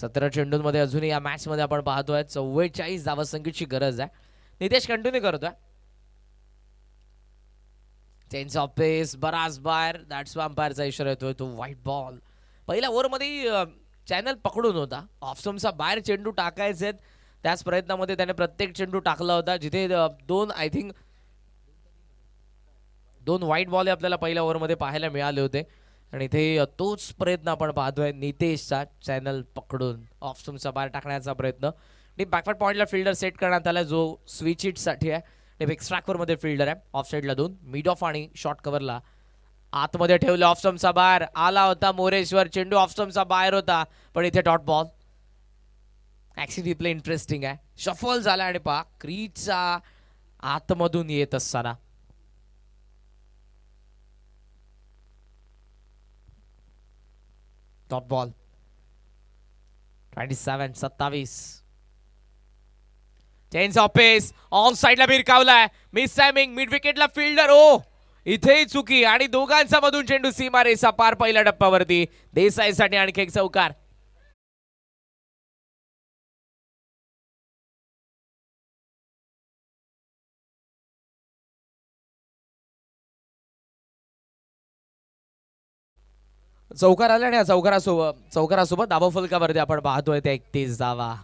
सतरा चेंडूंमध्ये अजून या मॅच मध्ये आपण पाहतोय चव्वेचाळीस धावसंख्येची गरज आहे नितेश कंटिन्यू करतोय चेंज ऑफ पेस बराच बार दॅट्स अंपायरचा इशारा येतोय तो व्हाईट बॉल पहिल्या ओव्हरमध्ये चॅनल पकडून होता ऑफ ऑफसमचा बाहेर चेंडू टाकायचे त्याच प्रयत्नामध्ये त्याने प्रत्येक चेंडू टाकला होता जिथे दोन आय थिंक दोन व्हाईट बॉल आपल्याला पहिल्या ओव्हरमध्ये पाहायला मिळाले होते आणि इथे तोच प्रयत्न आपण पाहतोय नितेशचा चॅनल पकडून ऑफ स्टम्पचा बाहेर टाकण्याचा प्रयत्न आणि बॅकवर्ड पॉईंटला फिल्डर सेट करण्यात आला जो स्विच साठी आहे आणि एक्स्ट्रॅकवरमध्ये फिल्डर आहे ऑफ साईडला दोन मिड ऑफ आणि शॉर्ट कव्हरला आतमध्ये ठेवले ऑफ स्टमचा बाहेर आला होता मोरेश्वर चेंडू ऑफ स्टमचा बाहेर होता पण इथे डॉट बॉल ॲक्सिड इंटरेस्टिंग आहे शफल झाला आणि पहा क्रीजचा आतमधून येत असताना डॉट बॉल ट्वेंटी सेवन सत्तावीस चेन्स ऑफिस ऑन साईडला बिरकावलाय मिस टायमिंग मिड विकेटला फिल्डर ओ इथेही चुकी आणि दोघांचा मधून चेंडू सीमा पार पहिल्या टप्प्यावरती देसाईसाठी आणखी एक चौकार चौकार आला आणि या चौकारासोबत दाबा फलकावरती आपण पाहतोय त्या एकतीस धावा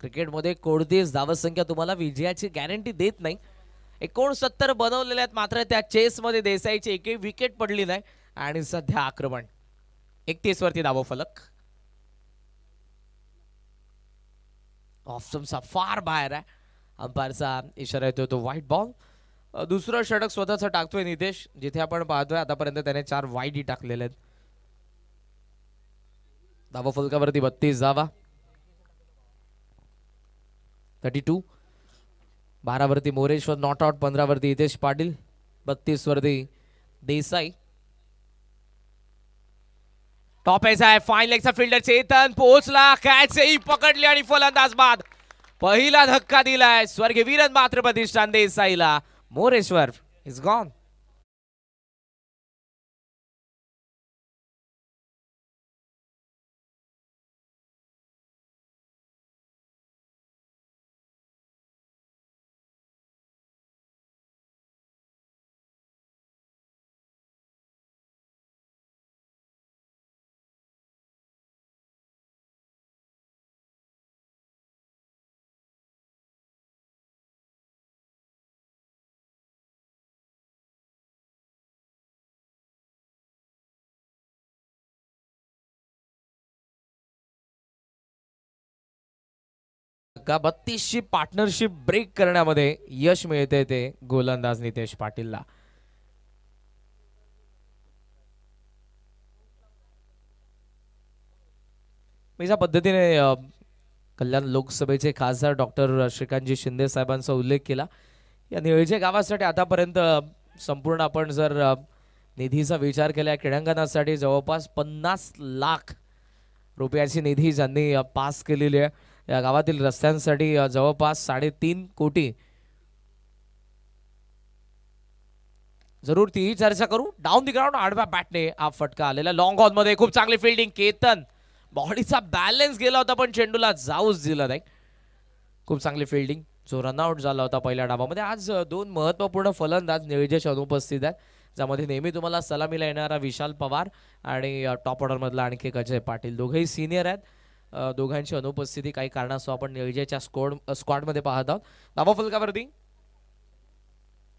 क्रिकेटमध्ये कोणतीच संख्या तुम्हाला विजयाची गॅरंटी देत नाही एकोणसत्तर बनवलेल्या आहेत मात्र त्या चेस मध्ये देसाईची एकही विकेट पडली नाही आणि सध्या आक्रमण एकतीस वरती दाबो फलक ऑप्शन फार बाहेर आहे अंपायरचा इशारा येतो तो व्हाईट बॉल दुसरं षटक स्वतःच टाकतोय नितेश जिथे आपण पाहतोय आतापर्यंत त्याने चार वाईटी टाकलेले आहेत धावा फुलकावरती बत्तीस जावा थर्टी टू बारावरती मोरेश्वर नॉट आउट पंधरावरती हितेश पाटील बत्तीस वरती देसाई टॉप एस आहे फाईन लेगचा फिल्डर चेतन पोहोचला कॅच पकडली आणि फलंदाज बाद पहिला धक्का दिलाय स्वर्गीय वीरन मात्र प्रतिष्ठान देसाईला Moreshwar is gone. का बत्तीसची पार्टनरशिप ब्रेक करण्यामध्ये यश मिळते ते गोलंदाज नितेश पाटीलला ज्या पद्धतीने कल्याण लोकसभेचे खासदार डॉक्टर श्रीकांतजी शिंदे साहेबांचा उल्लेख केला या निळजे गावासाठी आतापर्यंत संपूर्ण आपण जर निधीचा विचार केला क्रीडांगणासाठी जवळपास पन्नास लाख रुपयाची निधी ज्यांनी पास केलेली आहे या गावातील रस्त्यांसाठी जवळपास साडेतीन कोटी जरूर तीही चर्चा करू डाऊन दी ग्राउंड आडव्या बॅटने हा फटका आलेला लॉंग ऑन मध्ये खूप चांगली फिल्डिंग केतन बॉडीचा बॅलन्स गेला होता पण चेंडूला जाऊच दिला नाही खूप चांगली फिल्डिंग जो रनआउट झाला होता पहिल्या डाबामध्ये आज दोन महत्त्वपूर्ण फलंदाज निळजेश अनुपस्थित आहेत ज्यामध्ये नेहमी तुम्हाला सलामीला येणारा विशाल पवार आणि टॉप ऑर्डरमधला आणखी अजय पाटील दोघेही सिनियर आहेत दोघांची अनुपस्थिती काही कारणास्तव आपण निर्जयच्या स्कोड स्क्वॉडमध्ये पाहत आहोत दावा फलकावरती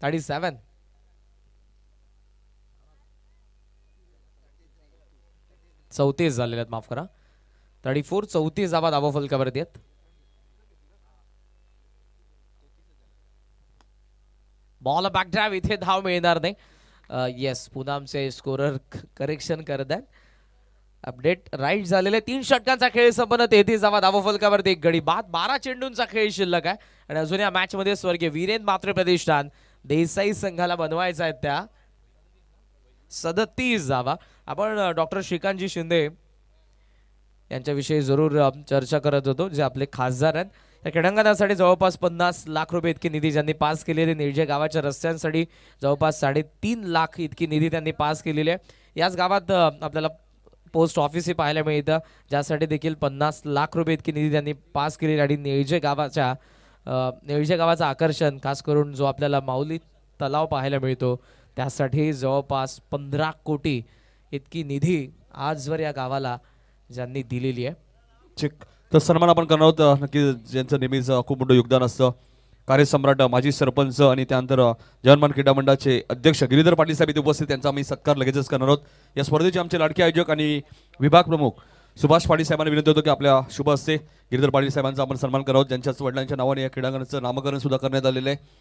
थर्टी सेवन चौतीस झालेले आहेत माफ करा थर्टी फोर चौतीस धावा दाबा फलकावरती आहेत बॉल बॅक ड्राईव्ह इथे धाव मिळणार नाही येस पुन्हा आमचे स्कोरर करेक्शन करत आहेत अपडेट राईट झालेले तीन षटकांचा खेळ संपन्न जावा दावो फलकावरती एक गडी बाद बारा चेंडूंचा खेळ शिल्लक आहे आणि अजून या मॅच मध्ये स्वर्गीय वीरेंद्र मात्र प्रतिष्ठान देसाई संघाला बनवायचा आहे त्या सदतीस जावा आपण डॉक्टर श्रीकांतजी शिंदे यांच्याविषयी जरूर चर्चा करत होतो जे आपले खासदार आहेत त्या क्रीडांगणासाठी जवळपास पन्नास लाख रुपये इतकी निधी ज्यांनी पास केलेली निर्जय गावाच्या रस्त्यांसाठी जवळपास साडेतीन लाख इतकी निधी त्यांनी पास केलेली आहे याच गावात आपल्याला पोस्ट ऑफिस हे पाहायला मिळतं ज्यासाठी देखील पन्नास लाख रुपये इतकी निधी त्यांनी पास केलेली आणि नेळजे गावाच्या नेळजे गावाचं आकर्षण खास करून जो आपल्याला माऊली तलाव पाहायला मिळतो त्यासाठी जवळपास पंधरा कोटी इतकी निधी आजवर या गावाला ज्यांनी दिलेली आहे तर सन्मान आपण करणार आहोत नक्की ज्यांचं नेहमीच खूप मोठं योगदान असतं कार्यसम्राट माजी सरपंच आणि त्यानंतर जनमान क्रीडा मंडळाचे अध्यक्ष गिरीधर पाटील साहेब इथे उपस्थित त्यांचा आम्ही सत्कार लगेचच करणार आहोत या स्पर्धेचे आमचे लाडके आयोजक आणि विभाग प्रमुख सुभाष पाटील साहेबांना विनंती होतो की आपल्या शुभ असते गिरीधर पाटील साहेबांचा आपण सन्मान करावं ज्यांच्याच वडिलांच्या नावाने या क्रीडांगणाचं नामकरण सुद्धा करण्यात आलेलं आहे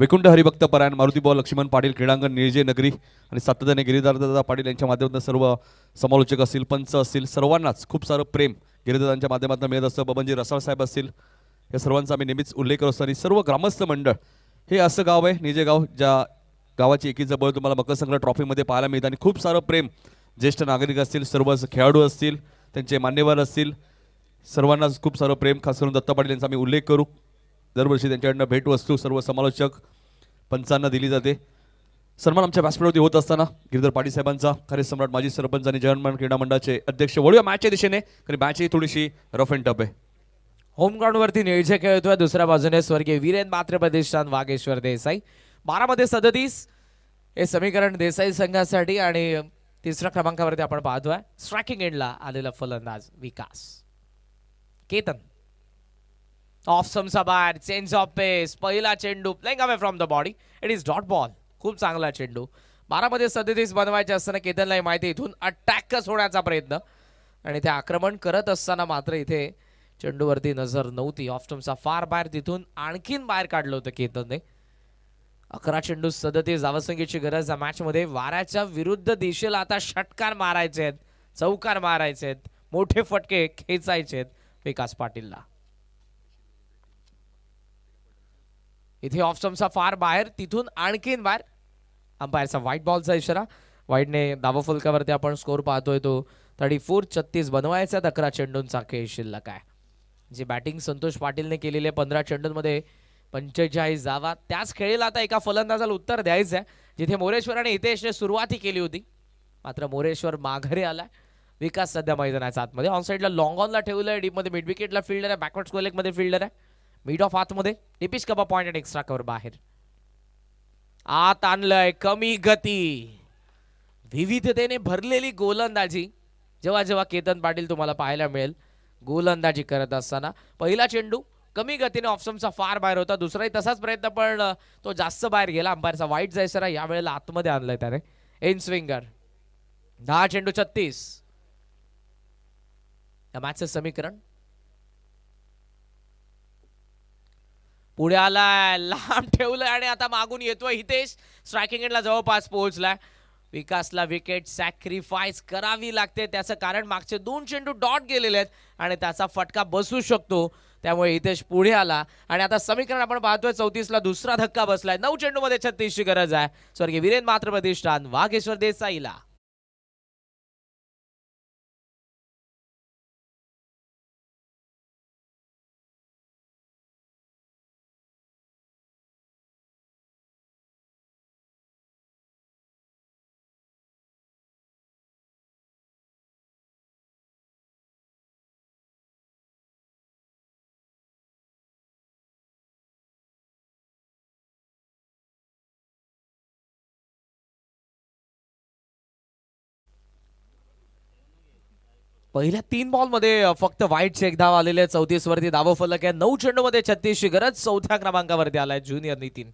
विकुंठ हरिभक्त परायण मारुतीबा लक्ष्मण पाटील क्रीडांगण निर्जय नगरी आणि सातत्याने गिरीधरदादा पाटील यांच्या माध्यमातून सर्व समालोचक असतील पंच असतील सर्वांनाच खूप सारं प्रेम गिरीधरांच्या माध्यमातून मिळत असतं बबनजी रसाळ साहेब असतील या सर्वांचा आम्ही नेहमीच उल्लेख करतो आणि सर्व ग्रामस्थ मंडळ हे असं गाव आहे निजे गाव ज्या गावाची एकी बळ तुम्हाला संक्रांत ट्रॉफीमध्ये पाहायला मिळतं आणि खूप सारं प्रेम ज्येष्ठ नागरिक असतील सर्व खेळाडू असतील त्यांचे मान्यवर असतील सर्वांनाच खूप सारं प्रेम खास करून दत्ता पाटील यांचा आम्ही उल्लेख करू दरवर्षी त्यांच्याकडनं भेटवस्तू सर्व समालोचक पंचांना दिली जाते सन्मान आमच्या व्यासपीठावरती होत असताना गिरधर पाटील साहेबांचा खरे सम्राट माजी सरपंच आणि जयनमान क्रीडा मंडळाचे अध्यक्ष वळूया मॅचच्या दिशेने कारण मॅच ही थोडीशी रफ अँड टफ आहे होमग्राऊंडवरती निळजे खेळतोय दुसऱ्या बाजूने स्वर्गीय वीरेन मात्र प्रतिष्ठान वागेश्वर देसाई बारामध्ये सदतीस हे समीकरण देसाई संघासाठी आणि तिसऱ्या क्रमांकावरती आपण पाहतोय स्ट्रॅकिंग एंडला आलेला फलंदाज विकास केतन ऑफ समचा बाहेर चेंज ऑफ पेस पहिला चेंडू playing away from the body it is dot ball खूप चांगला चेंडू बारामध्ये सदतीस बनवायचे असताना केतनलाही माहिती इथून अटॅकच होण्याचा प्रयत्न आणि ते आक्रमण करत असताना मात्र इथे चेंडूवरती नजर नव्हती ऑफ फार बाहेर तिथून आणखीन बाहेर काढलं होतं केतनने अकरा चेंडू सदतीस जावसंगीची गरज या मॅचमध्ये वाऱ्याच्या विरुद्ध दिशेला आता षटकार मारायचे आहेत चौकार मारायचे आहेत मोठे फटके खेचायचे आहेत विकास पाटीलला इथे ऑफ फार बाहेर तिथून आणखीन बाहेर अंपायरचा व्हाईट बॉलचा इशारा वाईटने दाबा फुलकावरती आपण स्कोर पाहतोय तो थर्टी फोर छत्तीस बनवायचा अकरा चेंडूंचा खेळ शिल्लक आहे जे बॅटिंग संतोष पाटीलने केलेले पंधरा चेंडूंमध्ये पंचेचाळीस जावा त्याच खेळीला आता एका फलंदाजाला उत्तर द्यायचं आहे जिथे मोरेश्वर आणि हितेशने सुरुवाती केली होती मात्र मोरेश्वर माघारी आला विकास सध्या मैदानाच्या आतमध्ये ऑन साईडला लॉंग ऑनला ठेवलं आहे डीपमध्ये मिड विकेटला फिल्डर आहे बॅकवर्ड स्कोलेकमध्ये फिल्डर आहे मिड ऑफ आतमध्ये टिपिश कपा पॉईंट आणि एक्स्ट्रा कवर बाहेर आत आणलंय कमी गती विविधतेने भरलेली गोलंदाजी जेव्हा जेव्हा केतन पाटील तुम्हाला पाहायला मिळेल गोलंदाजी करत असताना पहिला चेंडू कमी गतीने ऑप्शनचा फार बाहेर होता दुसराही तसाच प्रयत्न पण तो जास्त बाहेर गेला अंपायरचा वाईट जायसरा यावेळेला आतमध्ये आणलाय त्याने एन स्विंगर दहा चेंडू छत्तीस या मॅचचं समीकरण पुढे आलाय लांब ठेवलंय आणि आता मागून येतोय हितेश स्ट्रायकिंग एंडला जवळपास पोहोचलाय विकासला विकेट सॅक्रिफाईस करावी लागते त्याचं कारण मागचे दोन चेंडू डॉट गेलेले आहेत आणि त्याचा फटका बसू शकतो त्यामुळे हितेश पुढे आला आणि आता समीकरण आपण पाहतोय चौतीसला दुसरा धक्का बसलाय नऊ चेंडूमध्ये छत्तीसची गरज आहे स्वर्गीय वीरेन मात्र प्रतिष्ठान वाघेश्वर देसाईला पहिल्या तीन मध्ये फक्त वाईट चेक धाव आलेले चौतीस वरती दाबो फलक आहे नऊ चेंडू मध्ये छत्तीस ची गरज चौथ्या क्रमांकावरती आलाय junior Nitin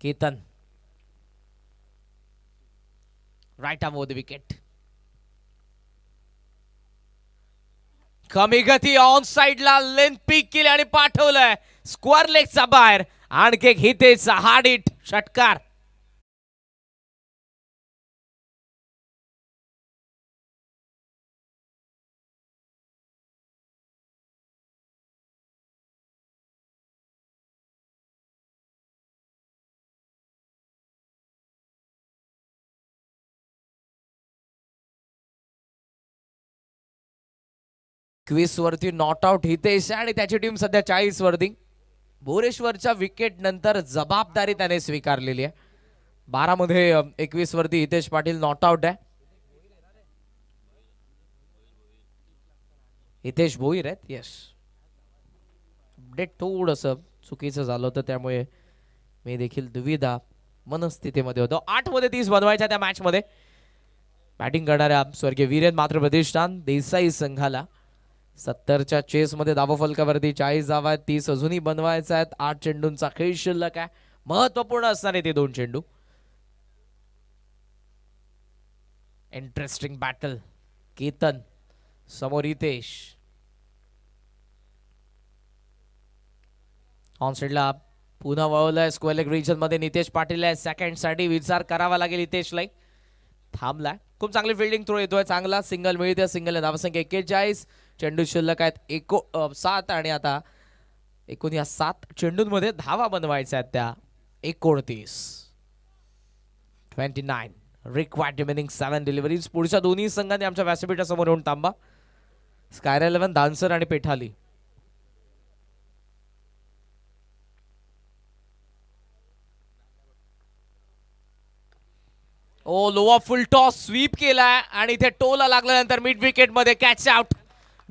Ketan right arm the wicket कमी गती ऑन साइडला लेंथ पीक केली आणि पाठवलंय स्क्वेअर लेगचा बाहेर आणखी हितेचा हार्ड इट षटकार एकवीस वरती नॉट आउट हितेश आणि त्याची टीम सध्या चाळीस वरती भोरेश्वरच्या विकेट नंतर जबाबदारी त्याने स्वीकारलेली आहे बारा मध्ये एकवीस वरती हितेश पाटील नॉट आउट आहे हितेश भोईर आहेत येस अपडेट थोडस चुकीचं झालं होतं त्यामुळे मी देखील दुविधा मनस्थितीमध्ये होतो आठ मध्ये तीस बनवायच्या त्या मॅच मध्ये बॅटिंग करणाऱ्या स्वर्गीय वीरेन मात्र प्रतिष्ठान देसाई संघाला सत्तरच्या चेसमध्ये फलकावरती चाळीस धावा आहेत तीस अजूनही बनवायचा आहेत आठ चेंडूंचा खेळ शिल्लक आहे महत्वपूर्ण असणार आहे ते दोन चेंडू इंटरेस्टिंग बॅटल केतन समोर ऑन साईडला पुन्हा वळवलंय लेग रिजन मध्ये नितेश पाटील आहे सेकंड साठी विचार करावा लागेल नितेशला थांबलाय खूप चांगली फिल्डिंग थ्रो येतोय चांगला सिंगल मिळते सिंगल धावसंख्या एक्केचाळीस चेंडू शिल्लक आहेत एको सात आणि आता एकूण या सात चेंडूंमध्ये धावा बनवायच्या आहेत त्या एकोणतीस twenty nine required remaining seven deliveries पुढच्या दोन्ही संघांनी आमच्या व्यासपीठासमोर येऊन थांबा स्कायर इलेव्हन दानसर आणि पेठाली ओ लोवा फुल टॉस स्वीप केलाय आणि इथे टोला लागल्यानंतर मिड विकेट मध्ये कॅच आउट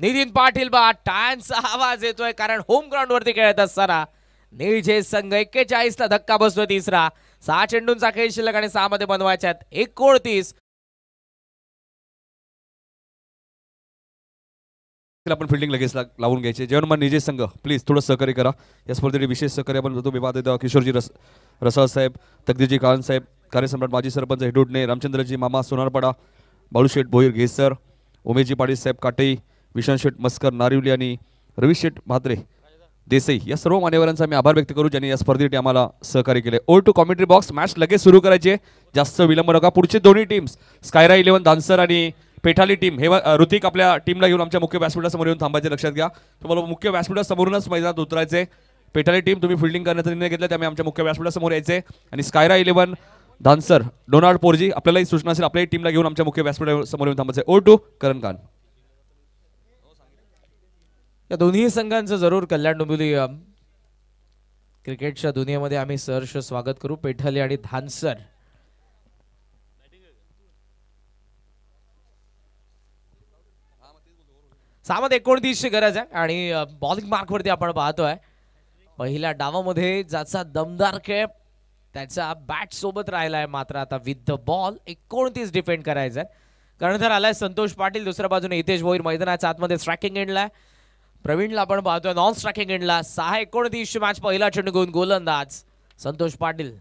नितीन पाटील बा टाळ्यांचा आवाज येतोय कारण होम ग्राउंड वरती खेळत असताना निर्जे संघ एक्केचाळीस ला धक्का बसतोय तिसरा सहा चेंडूंचा खेळ शिल्लक आणि सहा मध्ये बनवायच्यात एकोणतीस आपण फिल्डिंग लगेच लावून घ्यायचे जेवण मग निजे संघ प्लीज थोडं सहकार्य करा या स्पर्धेने विशेष सहकार्य आपण तुम्ही बाद देतो किशोरजी रस रसाळ साहेब तकदीजी कान साहेब कार्यसम्राट माजी सरपंच हेडुडणे रामचंद्रजी मामा सोनारपाडा बाळूशेठ भोईर घेसर उमेशजी पाटील साहेब काटे विशांत शेठ मस्कर नारिवली आणि रवी शेठ म्हात्रे देसाई या सर्व मान्यवरांचा मी आभार व्यक्त करू ज्यांनी या स्पर्धेसाठी आम्हाला सहकार्य केले ओल टू कॉमेंट्री बॉक्स मॅच लगेच सुरू करायचे जास्त विलंब नका पुढचे दोन्ही टीम्स स्कायरा इलेव्हन धानसर आणि पेठाली टीम हे ऋतिक आपल्या टीमला घेऊन आमच्या मुख्य व्यासपीठासमोर येऊन थांबायचे लक्षात घ्या तुम्हाला मुख्य व्यासपीठासमोरूनच मैदानात उतरायचे पेठाली टीम तुम्ही फिल्डिंग करण्याचा निर्णय घेतला त्यामुळे आमच्या मुख्य व्यासपीठासमोर यायचे आणि स्कायरा इलेव्हन धानसर डोनाल्ड पोरजी आपल्यालाही सूचना असेल आपल्याही टीमला घेऊन आमच्या मुख्य व्यासपीठासमोर येऊन थांबायचे ओ टू करण कान या दोन्ही संघांचं जरूर कल्याण डोंबिवली क्रिकेटच्या दुनियेमध्ये आम्ही सहर्ष स्वागत करू पेठली आणि धानसर सामत एकोणतीसची गरज आहे आणि बॉलिंग मार्कवरती आपण पाहतोय पहिल्या डावामध्ये ज्याचा दमदार खेळ त्याचा बॅट सोबत राहिलाय मात्र आता विथ द बॉल एकोणतीस डिफेंड करायचा आहे कर्णधार आलाय संतोष पाटील दुसऱ्या बाजूने हितेश भोईर मैदानाच्या आतमध्ये स्ट्रॅकिंग एंडलाय प्रवीणला आपण पाहतोय नॉन स्ट्रायकिंग एंडला सहा एकोणतीस मॅच पहिला चेंडू गोलंदाज संतोष पाटील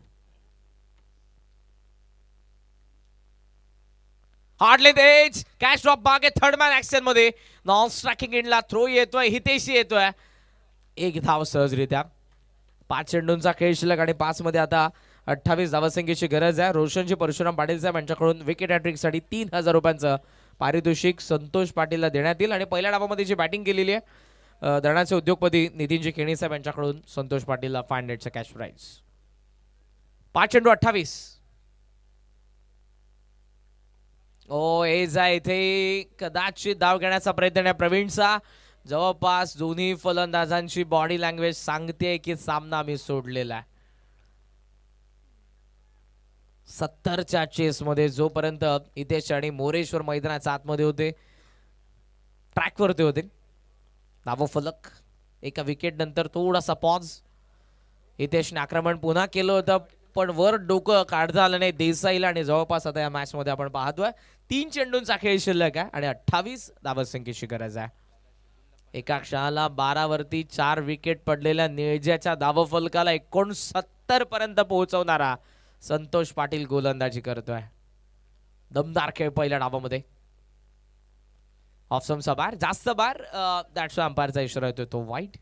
हार्डले तेज कॅच ड्रॉप मागे थर्ड मॅन ऍक्शन मध्ये नॉन स्ट्रायकिंग एंडला थ्रो येतोय हितेशी येतोय एक धाव सहजरित्या पाच चेंडूंचा खेळ शिल्लक आणि पाच मध्ये आता अठ्ठावीस धावसंख्येची गरज आहे रोशनजी परशुराम पाटील साहेब यांच्याकडून विकेट हॅट्रिकसाठी तीन हजार रुपयांचं पारितोषिक संतोष पाटीलला देण्यात येईल आणि पहिल्या डावामध्ये जी बॅटिंग केलेली आहे धरणाचे उद्योगपती नितीनजी साहेब यांच्याकडून संतोष पाटीलला फाय हंड्रेडचा कॅश प्राईज पाच चेंडू अठ्ठावीस ओ एजा इथे कदाचित धाव घेण्याचा प्रयत्न आहे प्रवीणचा जवळपास दोन्ही फलंदाजांची बॉडी लँग्वेज सांगते की सामना आम्ही सोडलेला आहे सत्तरच्या मध्ये जोपर्यंत इथे आणि मोरेश्वर मैदानाच्या आतमध्ये होते ट्रॅकवर ते होते नावफलक एका विकेट नंतर थोडासा पॉज हितेशने आक्रमण पुन्हा केलं होतं पण वर डोकं काढता आलं नाही देसाईला आणि जवळपास आता या मॅचमध्ये आपण पाहतोय तीन चेंडूंचा खेळ शिल्लक आहे आणि अठ्ठावीस धावसंख्येची गरज आहे एका क्षणाला बारावरती चार विकेट पडलेल्या निळज्याच्या धावफलकाला एकोणसत्तर पर्यंत पोहोचवणारा संतोष पाटील गोलंदाजी करतोय दमदार खेळ पहिल्या डावामध्ये ऑफसमचा बार जास्त बार दॅट्स अंपायरचा इशारा येतोय तो वाईट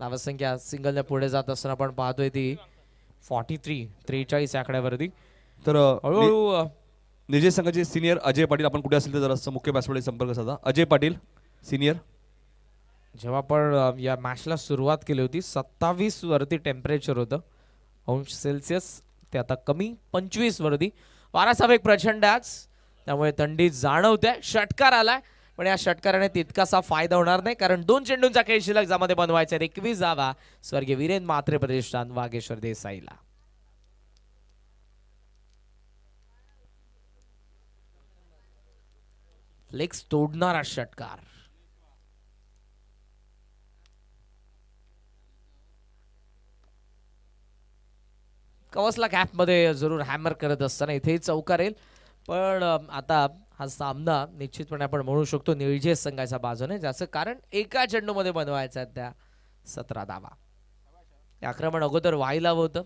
नावसंख्या सिंगलने पुढे जात असताना आपण पाहतोय ती फॉर्टी थ्री त्रेचाळीस आकड्यावरती तर हळूहळू निर्जय संघाचे सिनियर अजय पाटील आपण कुठे असेल तर जरा मुख्य बॅट्समॅन संपर्क साधा अजय पाटील सिनियर जेव्हा आपण या मॅचला सुरुवात केली होती सत्तावीस वरती टेम्परेचर होतं अंश सेल्सिअस ते आता कमी पंचवीस वरती वारासाहेब एक प्रचंड आज त्यामुळे थंडी जाणवते षटकार आलाय पण या षटकाराने तितकासा फायदा होणार नाही कारण दोन चेंडूंचा खेळ शिल्लक जामध्ये बनवायचा एकवीस जावा स्वर्गीय वीरेन मात्रे प्रतिष्ठान वागेश्वर देसाईला फ्लेक्स तोडणारा षटकार कवसला कॅपमध्ये जरूर हॅमर करत असताना इथेही चौकारेल पण आता हा सामना निश्चितपणे आपण म्हणू शकतो निर्जय संघाच्या बाजूने ज्याचं कारण एका चेंडूमध्ये बनवायचा त्या सतरा दावा आक्रमण अगोदर व्हायला होतं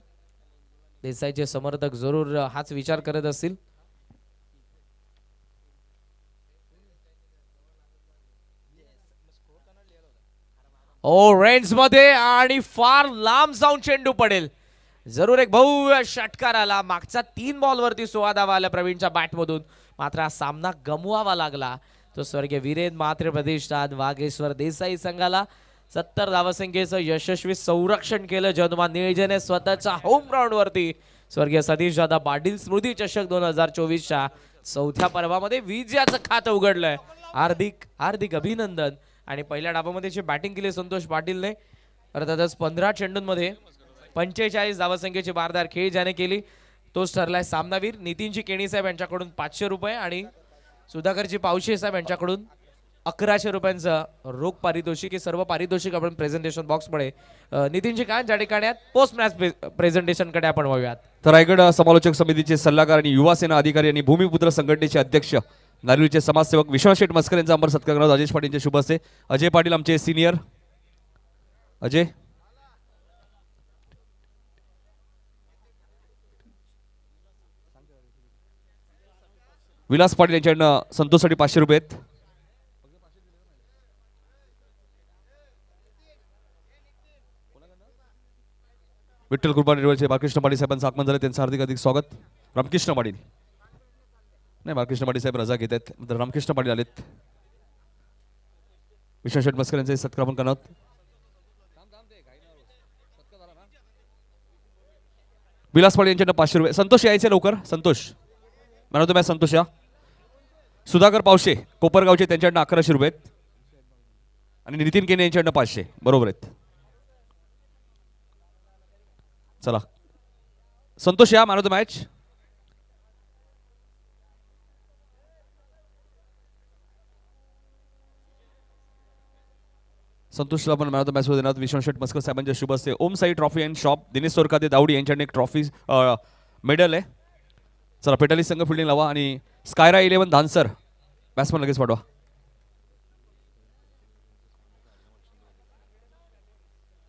देसाईचे समर्थक जरूर हाच विचार करत असतील ओ हो, रेंज मध्ये आणि फार लांब जाऊन चेंडू पडेल जरूर एक भव्य षटकार आला मागचा तीन बॉलवरती सोळा दावा आला प्रवीणच्या बॅट मधून मात्र हा सामना गमवावा लागला तो स्वर्गीय वीरेन मात्र प्रतिष्ठान देसाई संघाला सत्तर धावसंख्येचं यशस्वी संरक्षण केलं जन्मा निळजेने स्वतःच्या होम ग्राउंडवरती स्वर्गीय सतीश दादा पाटील स्मृती चषक दोन हजार चोवीसच्या चौथ्या पर्वामध्ये विजयाचं खात उघडलंय हार्दिक हार्दिक अभिनंदन आणि पहिल्या डाबामध्ये जे बॅटिंग केली संतोष पाटीलने अर्थातच पंधरा चेंडूंमध्ये पंचेचाळीस धावसंख्येची बारदार खेळ ज्याने केली तोच ठरलाय सामनावीर नितीनजी केणी साहेब यांच्याकडून पाचशे रुपये आणि सुधाकरजी पावशे साहेब यांच्याकडून अकराशे रुपयांचं रोख पारितोषिक हे सर्व पारितोषिक आपण प्रेझेंटेशन बॉक्स बॉक्समुळे नितीनजी काय ज्या ठिकाणी पोस्ट मॅच प्रेझेंटेशनकडे आपण वळूयात तर रायगड समालोचक समितीचे सल्लागार आणि युवा सेना अधिकारी आणि भूमिपुत्र संघटनेचे अध्यक्ष नारिवलीचे समाजसेवक विश्वास शेठ मस्कर यांचा अमर सत्कार राजेश पाटील शुभ असते अजय पाटील आमचे सिनियर अजय विलास पाटील यांच्याकडनं संतोषसाठी पाचशे रुपये विठ्ठल कृपा निर्वाचे बाळकृष्ण पाटील साहेबांचं आगमन झालं त्यांचं हार्दिक अधिक स्वागत रामकृष्ण पाटील नाही बालकृष्ण पाटील साहेब रजा घेत आहेत रामकृष्ण पाटील आलेत विश्वास मस्कर यांचे सत्क्रमण करणार विलास पाटील यांच्याकडनं पाचशे रुपये संतोष यायचे लवकर संतोष म्हणा तुम्ही संतोष या सुधाकर पावशे कोपरगावचे त्यांच्याकडनं अकराशे रुपये आणि नितीन केने यांच्याकडनं पाचशे बरोबर आहेत चला संतोष या मॅन ऑफ द मॅच संतोषला पण मॅन ऑफ द मॅच देणार विश्वास शेट मस्कर साहेबांच्या शुभ असते Om Sai trophy and shop Dinesh Sorkate Dawadi यांच्याकडे एक ट्रॉफी मेडल आहे चला पेटाली संघ फिल्डिंग लावा आणि स्कायरा इलेव्हन धानसर बॅट्समन लगेच पाठवा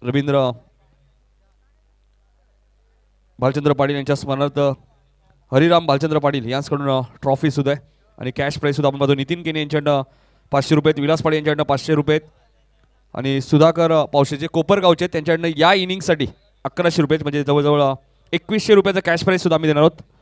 रवींद्र भालचंद्र पाटील यांच्या स्मरणार्थ हरिराम भालचंद्र पाटील यांच्याकडून ट्रॉफी सुद्धा आहे आणि कॅश प्राईज सुद्धा आपण पाहतो नितीन केने यांच्याकडनं पाचशे रुपयेत विलास पाटील यांच्याकडनं पाचशे रुपये आणि सुधाकर पावशे जे कोपरगावचे त्यांच्याकडनं या इनिंगसाठी अकराशे रुपयेत म्हणजे जवळजवळ एकवीसशे रुपयाचा कॅश प्राईज सुद्धा आम्ही देणार आहोत